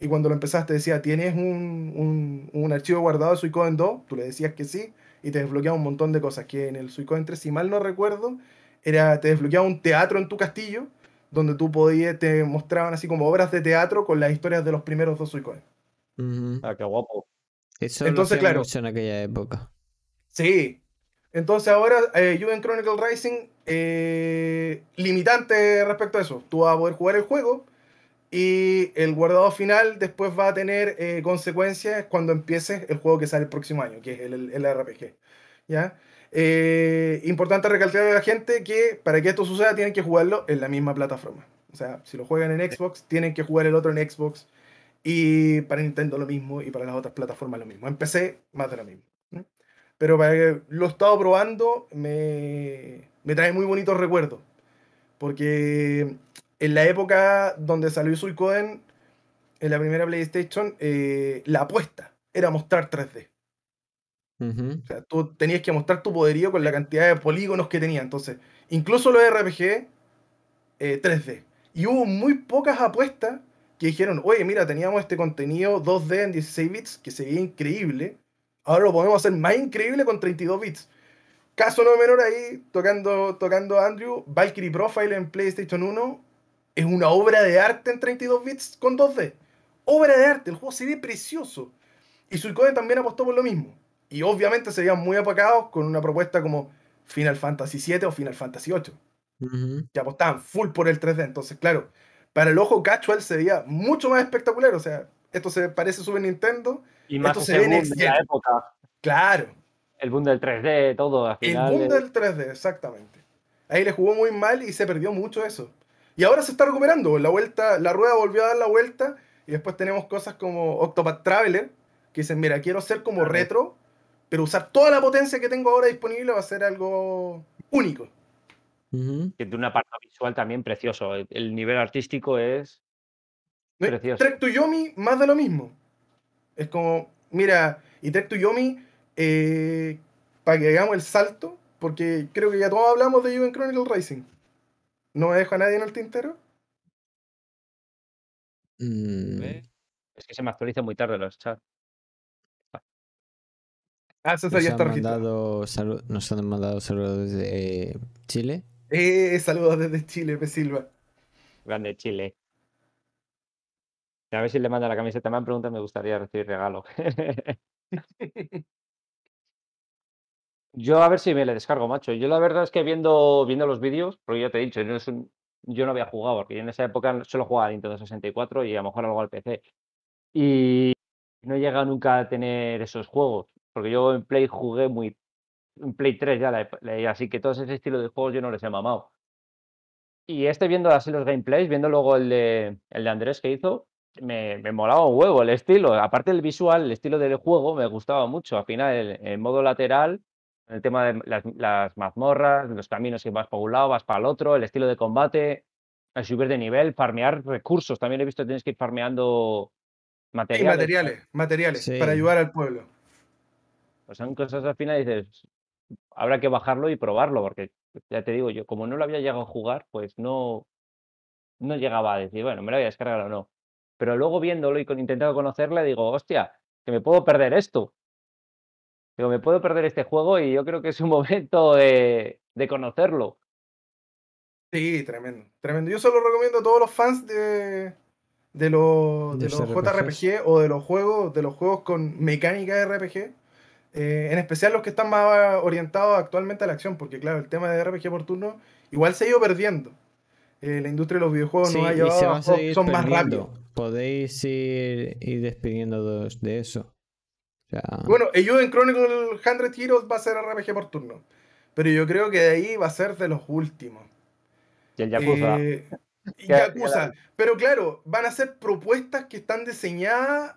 S3: y cuando lo empezaste te decía, ¿tienes un, archivo guardado de Suicoden 2? Tú le decías que sí y te desbloqueaba un montón de cosas, que en el Suicoden 3, si mal no recuerdo, era, te desbloqueaba un teatro en tu castillo donde tú podías, te mostraban así como obras de teatro con las historias de los primeros dos Suicoden.
S2: Ah, qué guapo. Eso Entonces, claro. en aquella época. Sí. Entonces
S3: ahora, eh, Chronicle Rising, eh, limitante respecto a eso. Tú vas a poder jugar el juego, y el guardado final después va a tener eh, consecuencias cuando empiece el juego que sale el próximo año, que es el, el RPG. ¿ya? Eh, importante recalcar a la gente que para que esto suceda tienen que jugarlo en la misma plataforma. O sea, si lo juegan en Xbox, tienen que jugar el otro en Xbox. Y para Nintendo lo mismo y para las otras plataformas lo mismo. empecé más de lo mismo. Pero para que lo he estado probando, me, me trae muy bonitos recuerdos. Porque en la época donde salió Coden, en la primera PlayStation, eh, la apuesta era mostrar 3D. O sea, tú tenías que mostrar tu poderío con la cantidad de polígonos que tenía. Entonces, incluso los RPG, 3D. Eh, y hubo muy pocas apuestas que dijeron, oye, mira, teníamos este contenido 2D en 16 bits que se veía increíble. Ahora lo podemos hacer más increíble con 32 bits. Caso no menor ahí, tocando, tocando Andrew, Valkyrie Profile en PlayStation 1 es una obra de arte en 32 bits con 2D. Obra de arte, el juego se ve precioso. Y code también apostó por lo mismo. Y obviamente se muy apacados con una propuesta como Final Fantasy VII o Final Fantasy VIII. Que apostaban full por el 3D. Entonces, claro, para el ojo casual sería mucho más espectacular. O sea, esto se parece a Super Nintendo.
S1: Y más esto se ve en la época. Claro. El boom del 3D, todo. el boom del
S3: 3D, exactamente. Ahí le jugó muy mal y se perdió mucho eso. Y ahora se está recuperando. La vuelta, la rueda volvió a dar la vuelta. Y después tenemos cosas como Octopath Traveler, que dicen, mira, quiero ser como retro, pero usar toda la potencia que tengo ahora disponible va a ser algo único.
S1: De una parte visual también precioso. El, nivel artístico es precioso. Trek
S3: to Yomi, más de lo mismo. Es como, mira, y Trek to Yomi, eh, para que hagamos el salto, porque creo que ya todos hablamos de Juven Chronicle Racing. ¿No me dejo a nadie en el tintero?
S1: Mm. Es que se me actualiza muy tarde los chats. Ah, eso ah, ya está
S2: registrado. Nos han mandado
S1: saludos desde Chile.
S2: Eh, saludos desde Chile, Pesilva. silva.
S1: Grande Chile. A ver si le manda la camiseta. Me han preguntado, me gustaría recibir regalo. Yo a ver si me le descargo, macho. Yo la verdad es que viendo, viendo los vídeos, porque ya te he dicho, yo no, un, yo no había jugado, porque en esa época solo jugaba a Nintendo 64 y a lo mejor algo al PC. Y no he llegado nunca a tener esos juegos, porque yo en Play jugué muy... En Play 3 ya, la, la, así que todo ese estilo de juegos yo no les he mamado. Y este viendo así los gameplays, viendo luego el de, el de Andrés que hizo, me, me, molaba un huevo el estilo. Aparte del visual, el estilo del juego me gustaba mucho. Al final, el modo lateral el tema de las, mazmorras, los caminos que vas para un lado, vas para el otro, el estilo de combate, el subir de nivel, farmear recursos. También he visto que tienes que ir farmeando materiales. materiales,
S3: materiales, para ayudar al pueblo.
S1: Pues son cosas al final, dices, habrá que bajarlo y probarlo, porque ya te digo, yo como no lo había llegado a jugar, pues no, no llegaba a decir, bueno, me lo voy a descargar o no. Pero luego viéndolo y con, intentando conocerle digo, hostia, que me puedo perder esto. Digo, me puedo perder este juego y yo creo que es un momento de, conocerlo.
S3: Sí, tremendo, tremendo. Yo solo recomiendo a todos los fans de, los, de los JRPG o de los juegos, de los juegos con mecánica de RPG. Eh, en especial los que están más orientados actualmente a la acción, porque claro, el tema de RPG por turno igual se ha ido perdiendo. Eh, la industria de los videojuegos no ha llevado, son más rápidos.
S2: Podéis ir, ir despidiendo de eso.
S3: Bueno, ellos en Chronicle 100 Heroes va a ser RPG por turno. Pero yo creo que de ahí va a ser de los últimos.
S1: Y el Yakuza. Eh,
S3: Yakuza. Pero claro, van a ser propuestas que están diseñadas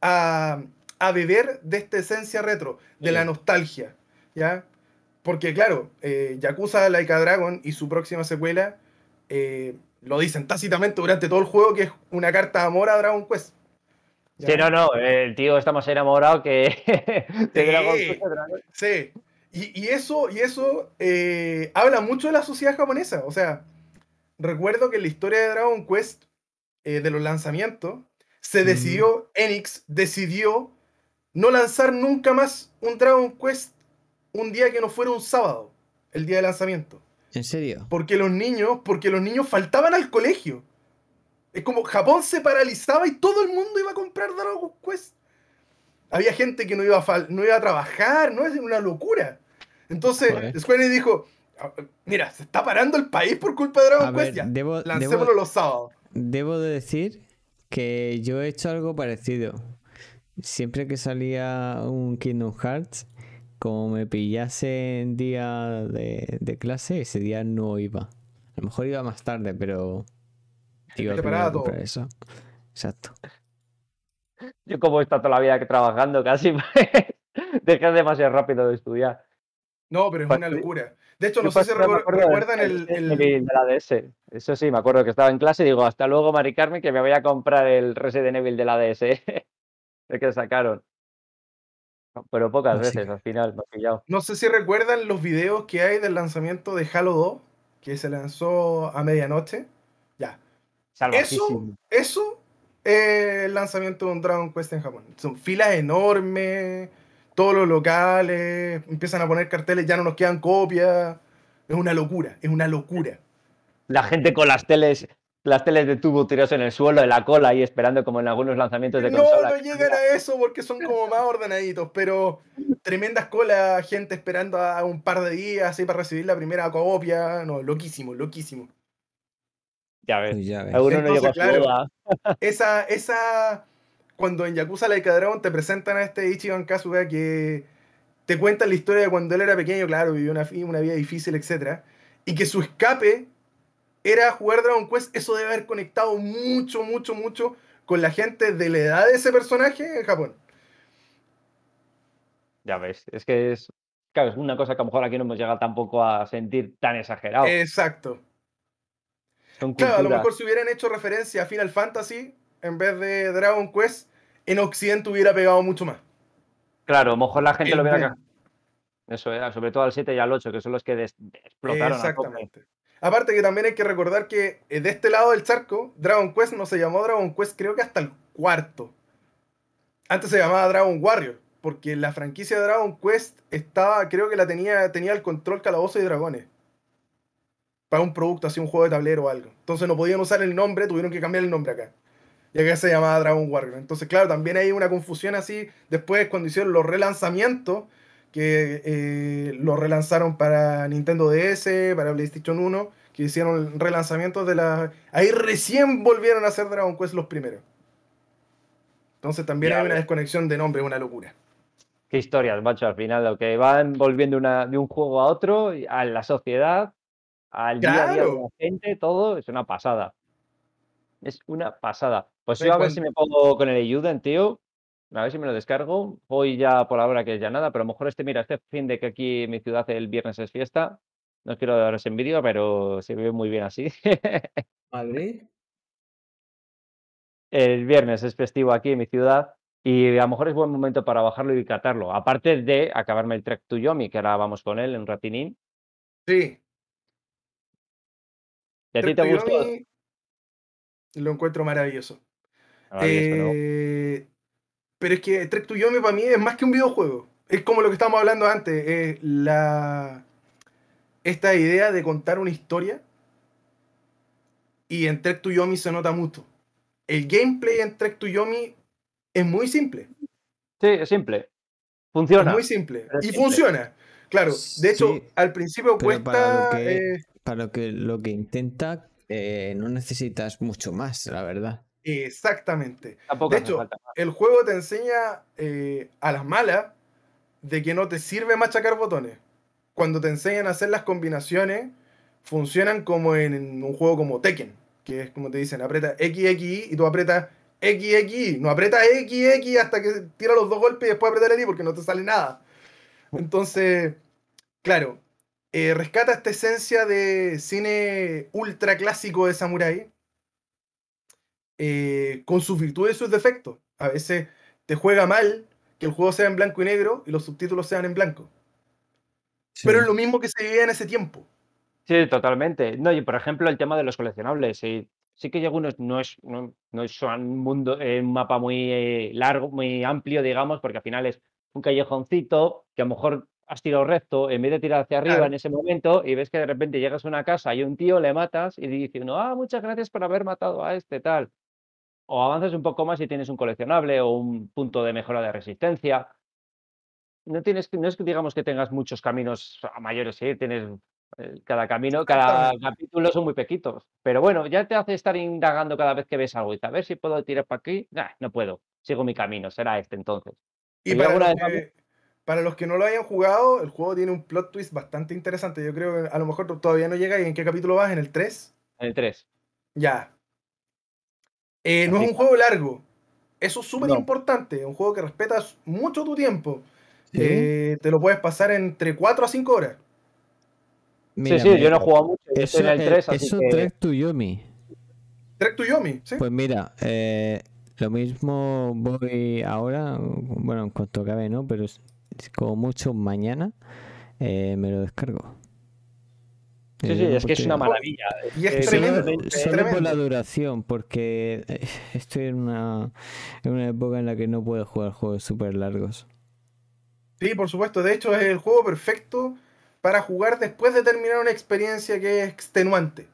S3: a, beber de esta esencia retro, de la nostalgia. ¿Ya? Porque claro, eh, Yakuza Laika Dragon y su próxima secuela eh, lo dicen tácitamente durante todo el juego que es una carta de amor a Dragon Quest.
S1: Sí, no, no, el tío está más enamorado que
S3: Sí. sí. Y, eso, y eso eh, habla mucho de la sociedad japonesa. O sea, recuerdo que en la historia de Dragon Quest, eh, de los lanzamientos, se decidió, Enix decidió no lanzar nunca más un Dragon Quest un día que no fuera un sábado, el día de lanzamiento. ¿En serio? Porque los niños, porque los niños faltaban al colegio. Es como Japón se paralizaba y todo el mundo iba a comprar Dragon Quest. Había gente que no iba a, no iba a trabajar, ¿no? Es una locura. Entonces, después le dijo, ah, mira, se está parando el país por culpa de Dragon Quest. Debo, los sábados.
S2: Debo de decir que yo he hecho algo parecido. Siempre que salía un Kingdom Hearts, como me pillase en día de, de clase, ese día no iba. A lo mejor iba más tarde, pero preparado. Eso. Exacto.
S1: Yo como he estado toda la vida trabajando casi, dejé demasiado rápido de estudiar. No, pero es una pues
S3: locura. De hecho, no sé si pues recuerdan el,
S1: la Eso sí, me acuerdo que estaba en clase y digo, hasta luego, Mari Carmen, que me voy a comprar el Resident Evil de la DS. es que sacaron. Pero pocas ah, veces, al final,
S3: No sé si recuerdan los videos que hay del lanzamiento de Halo 2, que se lanzó a medianoche. Ya, eso, eso es eh, el lanzamiento de un Dragon Quest en Japón. Son filas enormes, todos los locales, empiezan a poner carteles, ya no nos quedan copias. Es una locura, es una locura.
S1: La gente con las teles, las teles de tubo tirados en el suelo, de la cola ahí esperando como en algunos lanzamientos de consola. No, no
S3: llegan a eso porque son como más ordenaditos, pero tremendas colas, gente esperando a un par de días para recibir la primera copia. No, loquísimo, loquísimo.
S1: Ya ves. Ya ves. no llegó a claro,
S3: Esa, esa. Cuando en Yakuza Like a Dragon te presentan a este Ichiban Kazuga que te cuentan la historia de cuando él era pequeño, claro, vivió una, vida difícil, etc. Y que su escape era jugar Dragon Quest. Eso debe haber conectado mucho, mucho, mucho con la gente de la edad de ese personaje en Japón.
S1: Ya ves, es que es, claro, es una cosa que a lo mejor aquí no nos llega tampoco a sentir tan exagerado. Exacto claro, a lo mejor
S3: si hubieran hecho referencia a Final Fantasy en vez de Dragon Quest, en Occidente hubiera pegado mucho más.
S1: Claro, a lo mejor la gente lo hubiera acá. Eso era, sobre todo al 7 y al 8, que son los que explotaron. Exactamente.
S3: Aparte que también hay que recordar que eh, de este lado del charco, Dragon Quest no se llamó Dragon Quest creo que hasta el cuarto. Antes se llamaba Dragon Warrior, porque la franquicia de Dragon Quest estaba, creo que la tenía, tenía el control Calabozo y Dragones para un producto, así un juego de tablero o algo. Entonces no podían usar el nombre, tuvieron que cambiar el nombre acá. Ya que se llamaba Dragon Warrior. Entonces, claro, también hay una confusión así. Después, cuando hicieron los relanzamientos, que eh, los relanzaron para Nintendo DS, para PlayStation 1, que hicieron relanzamientos de la... Ahí recién volvieron a ser Dragon Quest los primeros. Entonces también hay una desconexión de nombre, una locura.
S1: Qué historias, macho, al final, lo que van volviendo de un juego a otro, a la sociedad, al día a día de la gente, todo, es una pasada. Es una pasada. Pues yo pues a ver si me pongo con el Ayuden, tío. A ver si me lo descargo. Hoy ya por ahora que es ya nada, pero a lo mejor este, mira, este fin de que aquí en mi ciudad el viernes es fiesta. No quiero daros envidia, pero se ve muy bien así. ¿Madrid? El viernes es festivo aquí en mi ciudad y a lo mejor es buen momento para bajarlo y catarlo. Aparte de acabarme el track Tuyomi, que ahora vamos con él en ratinín. Sí a te gustó?
S3: Lo encuentro maravilloso. Eh, pero es que Trek to Yomi para mí es más que un videojuego. Es como lo que estábamos hablando antes. Es la, esta idea de contar una historia. Y en Trek to Yomi se nota mucho. El gameplay en Trek to Yomi es muy simple. Sí, es simple. Funciona. muy simple. y funciona. Claro. De hecho, al principio cuesta. Eh,
S2: para que lo que intenta eh, no necesitas mucho más, la verdad.
S3: Exactamente. de hecho, el juego te enseña eh, a las malas de que no te sirve machacar botones. Cuando te enseñan a hacer las combinaciones, funcionan como en un juego como Tekken, que es como te dicen, aprieta X, y tú apretas x no apretas XX hasta que tira los dos golpes y después apretar el I porque no te sale nada. Entonces, claro, eh, rescata esta esencia de cine ultra clásico de samurái, eh, con sus virtudes y sus defectos. A veces te juega mal que el juego sea en blanco y negro y los subtítulos sean en blanco. Pero es lo mismo que se
S1: vivía en ese tiempo. Sí, totalmente. No, y por ejemplo, el tema de los coleccionables. Sí, sí que algunos no es, no, un, mundo, eh, un mapa muy largo, muy amplio, digamos, porque al final es un callejoncito que a lo mejor has tirado recto, en vez de tirar hacia arriba en ese momento, y ves que de repente llegas a una casa y un tío le matas y dice no ah, muchas gracias por haber matado a este tal. O avanzas un poco más y tienes un coleccionable o un punto de mejora de resistencia. No tienes, no es que digamos que tengas muchos caminos mayores, ¿eh? tienes eh, cada camino, cada capítulo son muy pequeños Pero bueno, ya te hace estar indagando cada vez que ves algo y a ver si puedo tirar para aquí. no puedo. Sigo mi camino, será este entonces. Y,
S3: para los que no lo hayan jugado, el juego tiene un plot twist bastante interesante. Yo creo que a lo mejor todavía no llega. ¿Y en qué capítulo vas? ¿En el 3?
S1: En el 3. Ya.
S3: Eh, no es un juego largo. Eso es súper importante. Es Un juego que respetas mucho tu tiempo. Eh, te lo puedes pasar entre 4 a 5 horas.
S2: sí, sí, yo no he jugado mucho. Eso, en el 3, así eso es 3 to Yomi. 3 to Yomi, sí. Pues mira, eh, lo mismo voy ahora, bueno, en cuanto ve, ¿no? Pero como mucho mañana eh, me lo descargo.
S1: Sí, eh, sí, es que es una maravilla. Eh, y es tremendo, solo, por la
S2: duración, porque estoy en una, época en la que no puedo jugar juegos súper largos.
S3: Sí, por supuesto. De hecho, es el juego perfecto para jugar después de terminar una experiencia que es extenuante.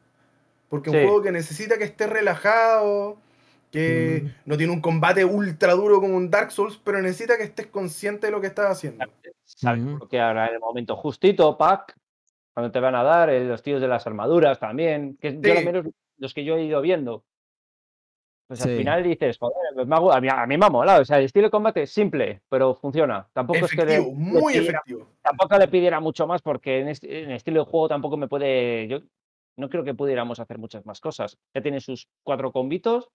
S3: Porque un juego que necesita que esté relajado, que mm. no tiene un combate ultra duro como un Dark Souls, pero necesita
S1: que estés consciente de lo que estás haciendo. Sabes que ahora en el momento justito, Pac, cuando te van a dar, eh, los tíos de las armaduras también, que yo al menos los que yo he ido viendo. Pues al final dices, joder, a, mí, me ha molado. O sea, el estilo de combate es simple, pero funciona. Tampoco es que le, muy efectivo. Tampoco le pidiera mucho más porque en, este, estilo de juego tampoco me puede. Yo no creo que pudiéramos hacer muchas más cosas. Ya tiene sus cuatro combitos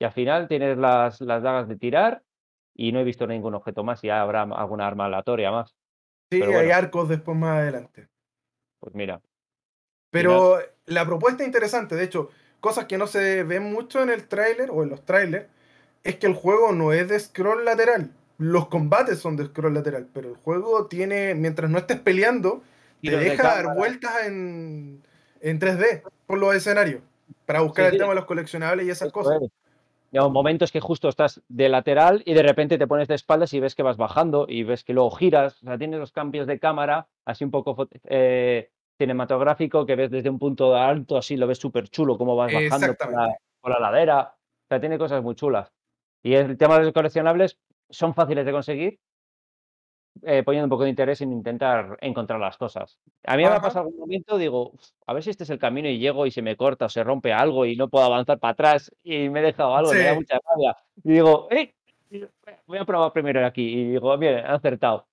S1: y al final tienes las, dagas de tirar y no he visto ningún objeto más, y habrá alguna arma aleatoria más. Sí, hay
S3: arcos después más adelante.
S1: Pues mira. Pero
S3: la propuesta interesante, de hecho, cosas que no se ven mucho en el tráiler o en los trailers, es que el juego no es de scroll lateral. Los combates son de scroll lateral, pero el juego tiene, mientras no estés peleando, te deja dar vueltas en, en 3D por los escenarios para buscar el tema de los coleccionables
S1: y esas cosas digamos, momentos que justo estás de lateral y de repente te pones de espaldas y ves que vas bajando y ves que luego giras, o sea, tienes los cambios de cámara así un poco eh, cinematográfico que ves desde un punto alto, así lo ves súper chulo, cómo vas bajando por la, por la, ladera, o sea, tiene cosas muy chulas. Y el tema de los coleccionables son fáciles de conseguir, eh, poniendo un poco de interés en intentar encontrar las cosas. A mí me ha pasado algún momento, digo, a ver si este es el camino y llego y se me corta o se rompe algo y no puedo avanzar para atrás y me he dejado algo, me da mucha rabia. Y digo, eh, voy a probar primero aquí. Y digo, bien, he acertado.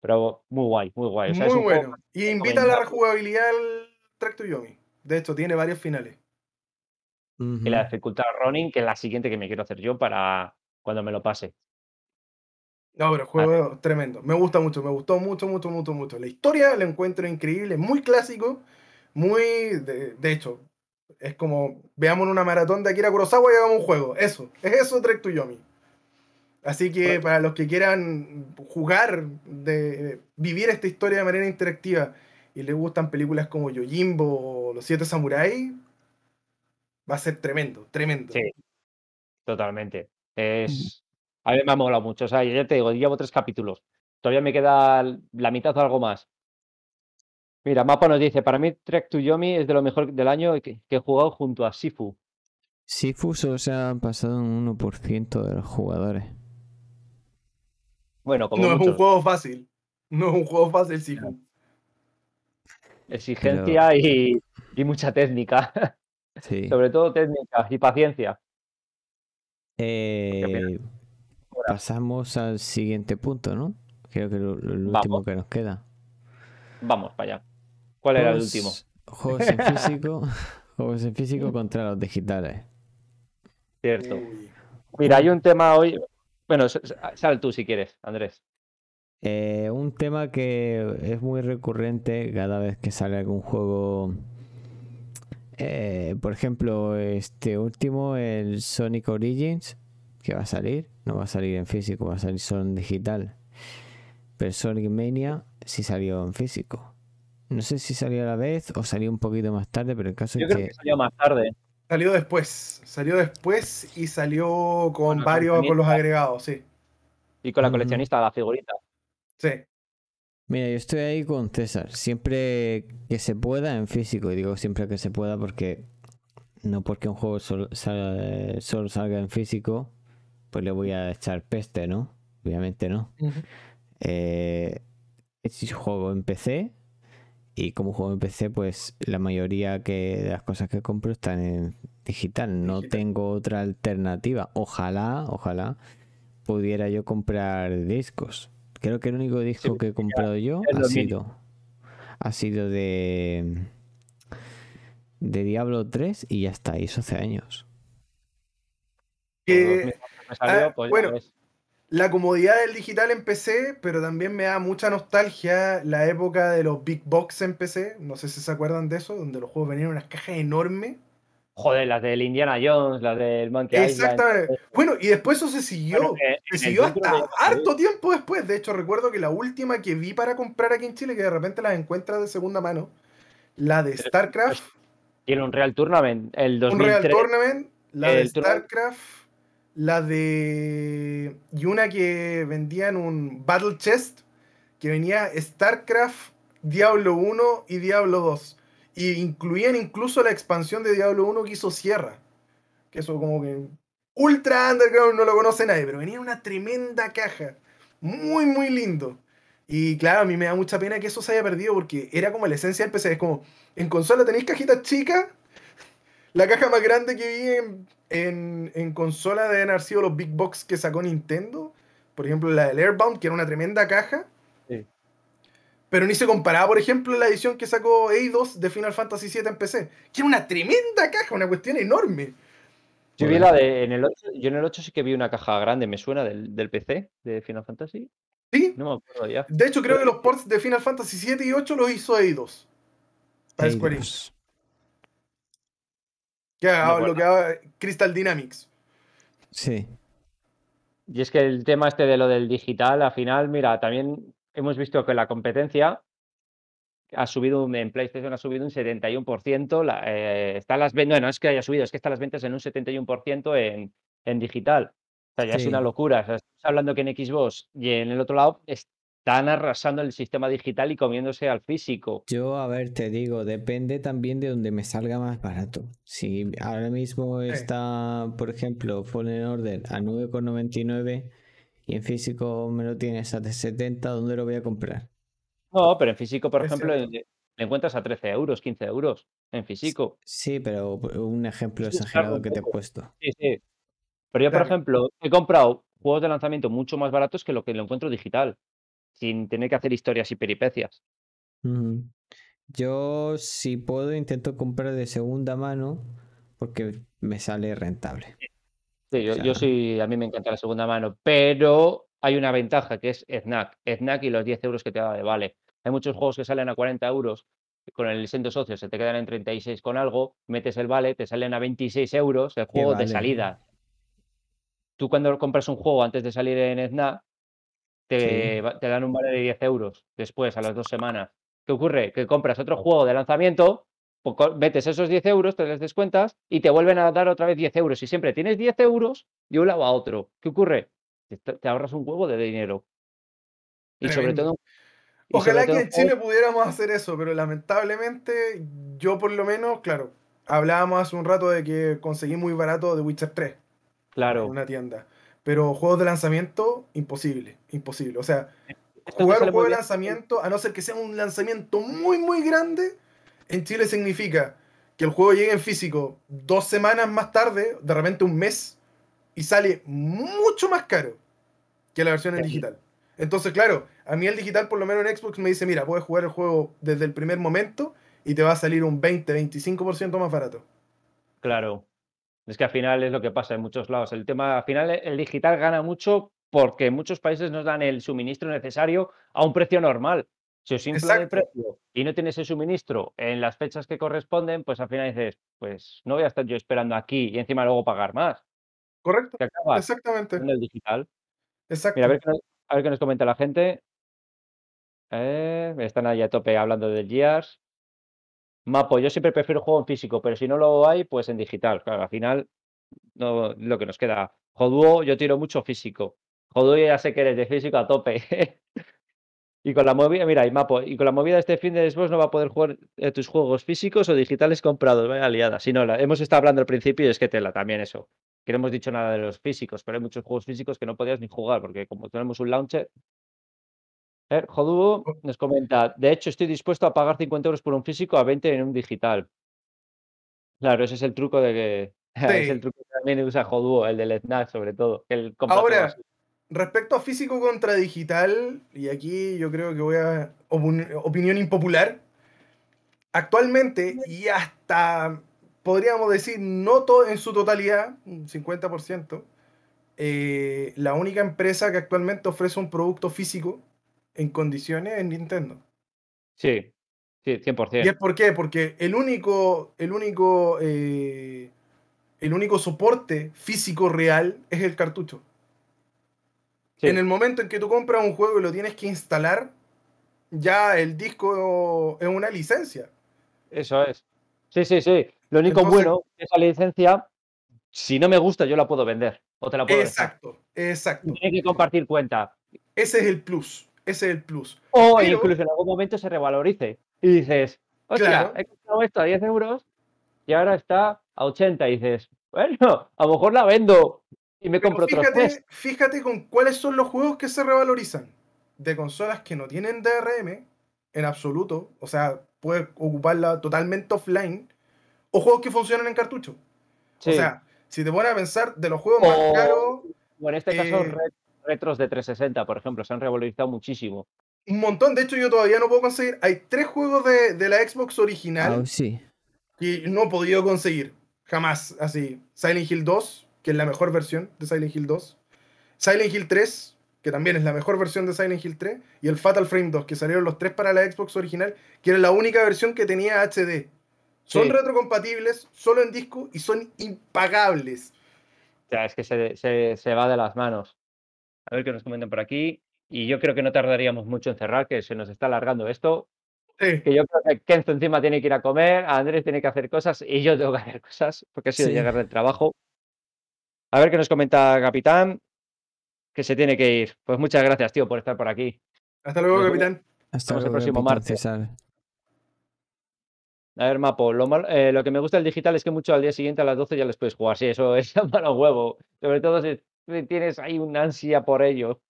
S1: Pero muy guay, muy guay. muy bueno. Y invita a la
S3: rejugabilidad al Track to Yomi. De hecho, tiene varios finales.
S1: Y la dificultad Running que es la siguiente que me quiero hacer yo para cuando me lo pase.
S3: No, pero juego tremendo. Me gusta mucho, me gustó mucho, mucho, mucho, mucho. La historia la encuentro increíble, muy clásico, muy. De, hecho, es como veamos una maratón de Akira Kurosawa y hagamos un juego. Eso, es eso Trek to Yomi. Así que para los que quieran jugar, de, vivir esta historia de manera interactiva y les gustan películas como Yojimbo o Los Siete Samuráis, va a ser
S1: tremendo, tremendo. Sí, totalmente. Es a mí me ha molado mucho. O sea, ya te digo, llevo tres capítulos. Todavía me queda la mitad o algo más. Mira, Mapa nos dice, para mí Trek to Yomi es de lo mejor del año que, he jugado junto a Sifu.
S2: Sifu solo se han pasado un 1% de los jugadores.
S1: Bueno, como No es un
S3: juego fácil. No es un juego fácil, Sifu.
S1: Exigencia y, y, mucha técnica. Sí. Sobre todo técnica y paciencia. Eh...
S2: Pasamos al siguiente punto, ¿no? Creo que lo, el último que nos queda.
S1: Vamos para allá. ¿Cuál era el último? Juegos en físico,
S2: físico contra los digitales.
S1: Cierto. Mira, hay un tema hoy. Bueno, sal tú si quieres, Andrés.
S2: Eh, un tema que es muy recurrente cada vez que sale algún juego. Eh, por ejemplo, este último, el Sonic Origins, que va a salir. No va a salir en físico, va a salir solo en digital. Pero Sonic Mania sí salió en físico. No sé si salió a la vez o salió un poquito más tarde, pero el caso es que...
S3: salió más tarde. Salió después, salió después y salió con, varios, con los agregados, sí.
S1: Y con la coleccionista, la figurita. Sí.
S2: Mira, yo estoy ahí con César, siempre que se pueda en físico, y digo siempre que se pueda porque no porque un juego solo, eh, solo salga en físico, pues le voy a echar peste, ¿no? Obviamente no. es eh, un juego en PC y como juego en PC, pues la mayoría que, de las cosas que compro están en digital. No tengo otra alternativa. Ojalá, ojalá pudiera yo comprar discos. Creo que el único disco que he comprado yo ha sido, ha sido de, de Diablo 3 y ya está, y eso hace años.
S3: Ah, pues, bueno, la comodidad del digital empecé, pero también me da mucha nostalgia la época de los big box en PC. No sé si se acuerdan de eso, donde los juegos venían en unas cajas enormes.
S1: Joder, las del Indiana Jones, las del Monkey Exactamente.
S3: Island. Bueno, y después eso se siguió. Eh, se siguió hasta harto tiempo después. De hecho, recuerdo que la última que vi para comprar aquí en Chile, que de repente las encuentras de segunda mano, la de StarCraft.
S1: Tiene un Real Tournament, el 2003. Tournament,
S3: la de StarCraft la de. Y una que vendían un Battle Chest, que venía StarCraft, Diablo 1 y Diablo 2. Y incluían incluso la expansión de Diablo 1 que hizo Sierra. Que eso, como que. Ultra Underground no lo conoce nadie, pero venía una tremenda caja. Muy, muy lindo. Y claro, a mí me da mucha pena que eso se haya perdido porque era como la esencia del PC. Es como, en consola tenéis cajitas chicas la caja más grande que vi en, consola deben haber sido los Big Box que sacó Nintendo. Por ejemplo, la del Airbound, que era una tremenda caja. Sí. Pero ni se comparaba, por ejemplo, la edición que sacó Eidos de Final Fantasy VII en PC, que era una tremenda caja, una cuestión enorme.
S1: Yo, vi la de, en el 8, yo en el 8 sí que vi una caja grande, me suena, del, PC de Final Fantasy. Sí. No me acuerdo ya.
S3: De hecho, creo que los ports de Final Fantasy VII y 8 los hizo Eidos. Para
S2: Square Enix.
S3: Que ha
S1: Crystal Dynamics. Sí. Y es que el tema este de lo del digital, al final, mira, también hemos visto que la competencia ha subido en PlayStation ha subido un 71%, la, eh, está las ventas, no, es que haya subido, es que están las ventas en un 71% en, digital. O sea, ya es una locura. estamos hablando que en Xbox y en el otro lado es, están arrasando el sistema digital y comiéndose al físico. Yo, a
S2: ver, te digo, depende también de donde me salga más barato. Si ahora mismo está, por ejemplo, Fallen Order a 9,99 y en físico me lo tienes a 70, ¿dónde lo voy a comprar?
S1: No, pero en físico, por ejemplo, eh, le encuentras a 13 euros, 15 euros en físico.
S2: Sí, pero un ejemplo exagerado que te he puesto.
S1: Sí, sí. Pero yo, por ejemplo, he comprado juegos de lanzamiento mucho más baratos que lo que lo encuentro digital sin tener que hacer historias y peripecias.
S2: Yo, si puedo, intento comprar de segunda mano porque me sale rentable.
S1: Sí, yo, sí, a mí me encanta la segunda mano, pero hay una ventaja que es snack Snack y los 10 euros que te da de vale. Hay muchos juegos que salen a 40 euros, con el sendo socio se te quedan en 36 con algo, metes el vale, te salen a 26 euros el juego de salida. Tú cuando compras un juego antes de salir en snack te, dan un vale de 10 euros después, a las dos semanas. ¿Qué ocurre? Que compras otro juego de lanzamiento, pues metes esos 10 euros, te les descuentas y te vuelven a dar otra vez 10 euros. Y siempre tienes 10 euros de un lado a otro. ¿Qué ocurre? Te ahorras un huevo de dinero. Y sobre todo. Ojalá que en Chile
S3: pudiéramos hacer eso, pero lamentablemente, yo por lo menos, claro, hablábamos hace un rato de que conseguí muy barato de Witcher 3. Claro. una tienda. Pero juegos de lanzamiento, imposible, imposible. O sea, jugar un juego de lanzamiento, a no ser que sea un lanzamiento muy, muy grande, en Chile significa que el juego llegue en físico dos semanas más tarde, de repente un mes, y sale mucho más caro que la versión en digital. Entonces, claro, a mí el digital, por lo menos en Xbox, me dice, mira, puedes jugar el juego desde el primer momento y te va a salir un 20, 25% más barato.
S1: Claro. Es que al final es lo que pasa en muchos lados. El tema, al final, el digital gana mucho porque muchos países nos dan el suministro necesario a un precio normal. Si os infla el precio y no tienes el suministro en las fechas que corresponden, pues al final dices, pues no voy a estar yo esperando aquí y encima luego pagar más. Correcto. Exactamente. En el digital. Exacto. a ver, qué nos, comenta la gente. Eh, están ahí a tope hablando del Gears. Mapo, yo siempre prefiero juego en físico, pero si no lo hay, pues en digital. Claro, al final no, lo que nos queda. Joduo, yo tiro mucho físico. Joduo, ya sé que eres de físico a tope. y con la movida, mira, y Mapo, y con la movida de este fin de Xbox no va a poder jugar eh, tus juegos físicos o digitales comprados. Vaya liada. Si no, la, hemos estado hablando al principio y es que tela también eso. Que no hemos dicho nada de los físicos, pero hay muchos juegos físicos que no podías ni jugar porque como tenemos un launcher, eh, Joduo oh. nos comenta, de hecho estoy dispuesto a pagar 50 euros por un físico a 20 en un digital. Claro, ese es el truco de que... el truco también usa Joduo el del snack sobre todo. El Ahora,
S3: respecto a físico contra digital, y aquí yo creo que voy a... opinión impopular. Actualmente y hasta, podríamos decir, no todo en su totalidad, un 50%, eh, la única empresa que actualmente ofrece un producto físico en condiciones en Nintendo.
S1: Sí, sí, 100%. ¿Y es
S3: por qué? Porque el único, el único, eh, el único soporte físico real es el cartucho. En el momento en que tú compras un juego y lo tienes que instalar, ya el disco es una licencia.
S1: Eso es. Sí, sí, sí. Lo único bueno es esa licencia, si no me gusta, yo la puedo vender. O te la Exacto, exacto. Tienes que compartir cuenta. Ese es el plus. Ese es el plus. O incluso en algún momento se revalorice y dices, o sea, he comprado esto a 10 euros y ahora está a 80 y dices, bueno, a lo mejor la vendo y me compro fíjate,
S3: Fíjate con cuáles son los juegos que se revalorizan de consolas que no tienen DRM en absoluto, o sea, puedes ocuparla totalmente offline, o juegos que funcionan en cartucho. O sea, si te pones a pensar de los juegos más caros.
S1: Bueno, en este caso, eh, retros de 360, por ejemplo, se han revalorizado muchísimo.
S3: Un montón, de hecho yo todavía no puedo conseguir. Hay tres juegos de, la Xbox original que no he podido conseguir, jamás, así. Silent Hill 2, que es la mejor versión de Silent Hill 2. Silent Hill 3, que también es la mejor versión de Silent Hill 3, y el Fatal Frame 2, que salieron los tres para la Xbox original, que era la única versión que tenía HD. Son retrocompatibles, solo en disco, y son impagables.
S1: O sea, es que se, se va de las manos a ver qué nos comentan por aquí. Y yo creo que no tardaríamos mucho en cerrar, que se nos está alargando esto. Que yo creo que Kenzo encima tiene que ir a comer, Andrés tiene que hacer cosas y yo tengo que hacer cosas porque ha sido llegar del trabajo. A ver qué nos comenta Capitán, que se tiene que ir. Pues muchas gracias, tío, por estar por aquí. Hasta luego, Capitán. Hasta el próximo martes. A ver, Mapo, eh, lo, que me gusta del digital es que mucho al día siguiente a las 12 ya les puedes jugar. Sí, eso es malo huevo. Sobre todo si tienes ahí una ansia por ello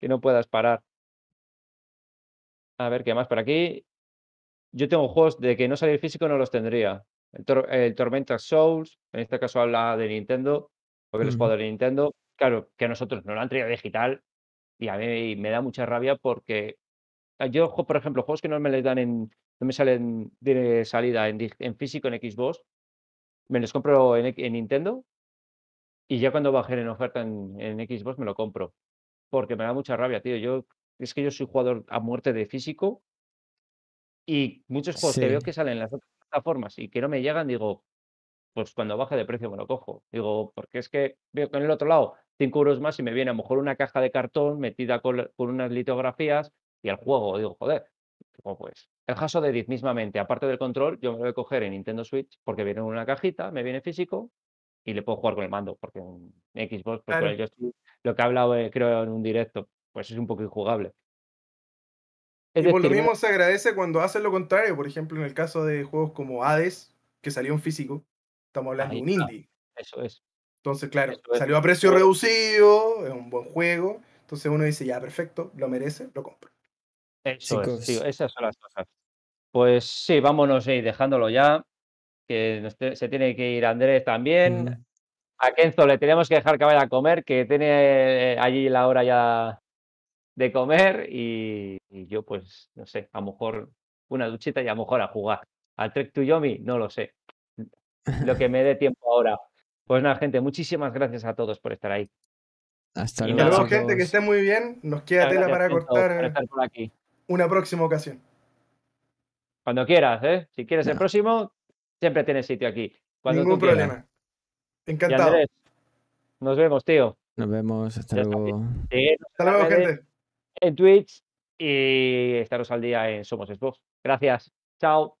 S1: que no puedas parar. A ver, ¿qué más por aquí? Yo tengo juegos de que no salir físico no los tendría. El, Tormenta Souls, en este caso habla de Nintendo, porque los juegos de Nintendo, claro, que a nosotros no lo han traído digital y a mí me da mucha rabia porque ah, yo, por ejemplo, juegos que no me les dan en, no me salen de salida en, físico en Xbox, me los compro en Nintendo y ya cuando bajen en oferta en, Xbox me lo compro. Porque me da mucha rabia, tío. Yo, es que yo soy jugador a muerte de físico. Y muchos juegos que veo que salen en las otras plataformas y que no me llegan, digo, pues cuando baje de precio me lo cojo. Digo, porque es que veo que en el otro lado 5 euros más y me viene a lo mejor una caja de cartón metida con, unas litografías y el juego. Digo, joder. Como pues el caso de 10 mismamente, aparte del control, yo me lo voy a coger en Nintendo Switch porque viene en una cajita, me viene físico y le puedo jugar con el mando, porque en Xbox, pues, lo que he hablado, eh, creo, en un directo, pues es un poco injugable. por lo mismo se
S3: agradece cuando hace lo contrario, por ejemplo, en el caso de juegos como Hades, que salió en físico, estamos hablando de un indie. Eso es. Entonces, claro, salió a precio reducido, es un buen juego, entonces uno dice, ya, perfecto, lo merece, lo compro.
S1: Eso es, esas son las cosas. Pues sí, vámonos ahí eh, dejándolo ya que se tiene que ir Andrés también. Mm. A Kenzo le tenemos que dejar que vaya a comer, que tiene eh, allí la hora ya de comer. Y, yo, pues, no sé, a lo mejor una duchita y a lo mejor a jugar. Al Trek to Yomi, no lo sé. Lo que me dé tiempo ahora. Pues nada, gente, muchísimas gracias a todos por estar ahí. Hasta luego. gente, que esté muy
S3: bien. Nos queda tela para cortar aquí. una próxima ocasión.
S1: Cuando quieras, ¿eh? Si quieres el próximo, Siempre tienes sitio aquí. Ningún problema. Encantado.
S2: nos vemos, tío. Nos vemos. Hasta luego.
S1: hasta luego, gente. En Twitch y estaros al día en Somos Xbox. Gracias. Chao.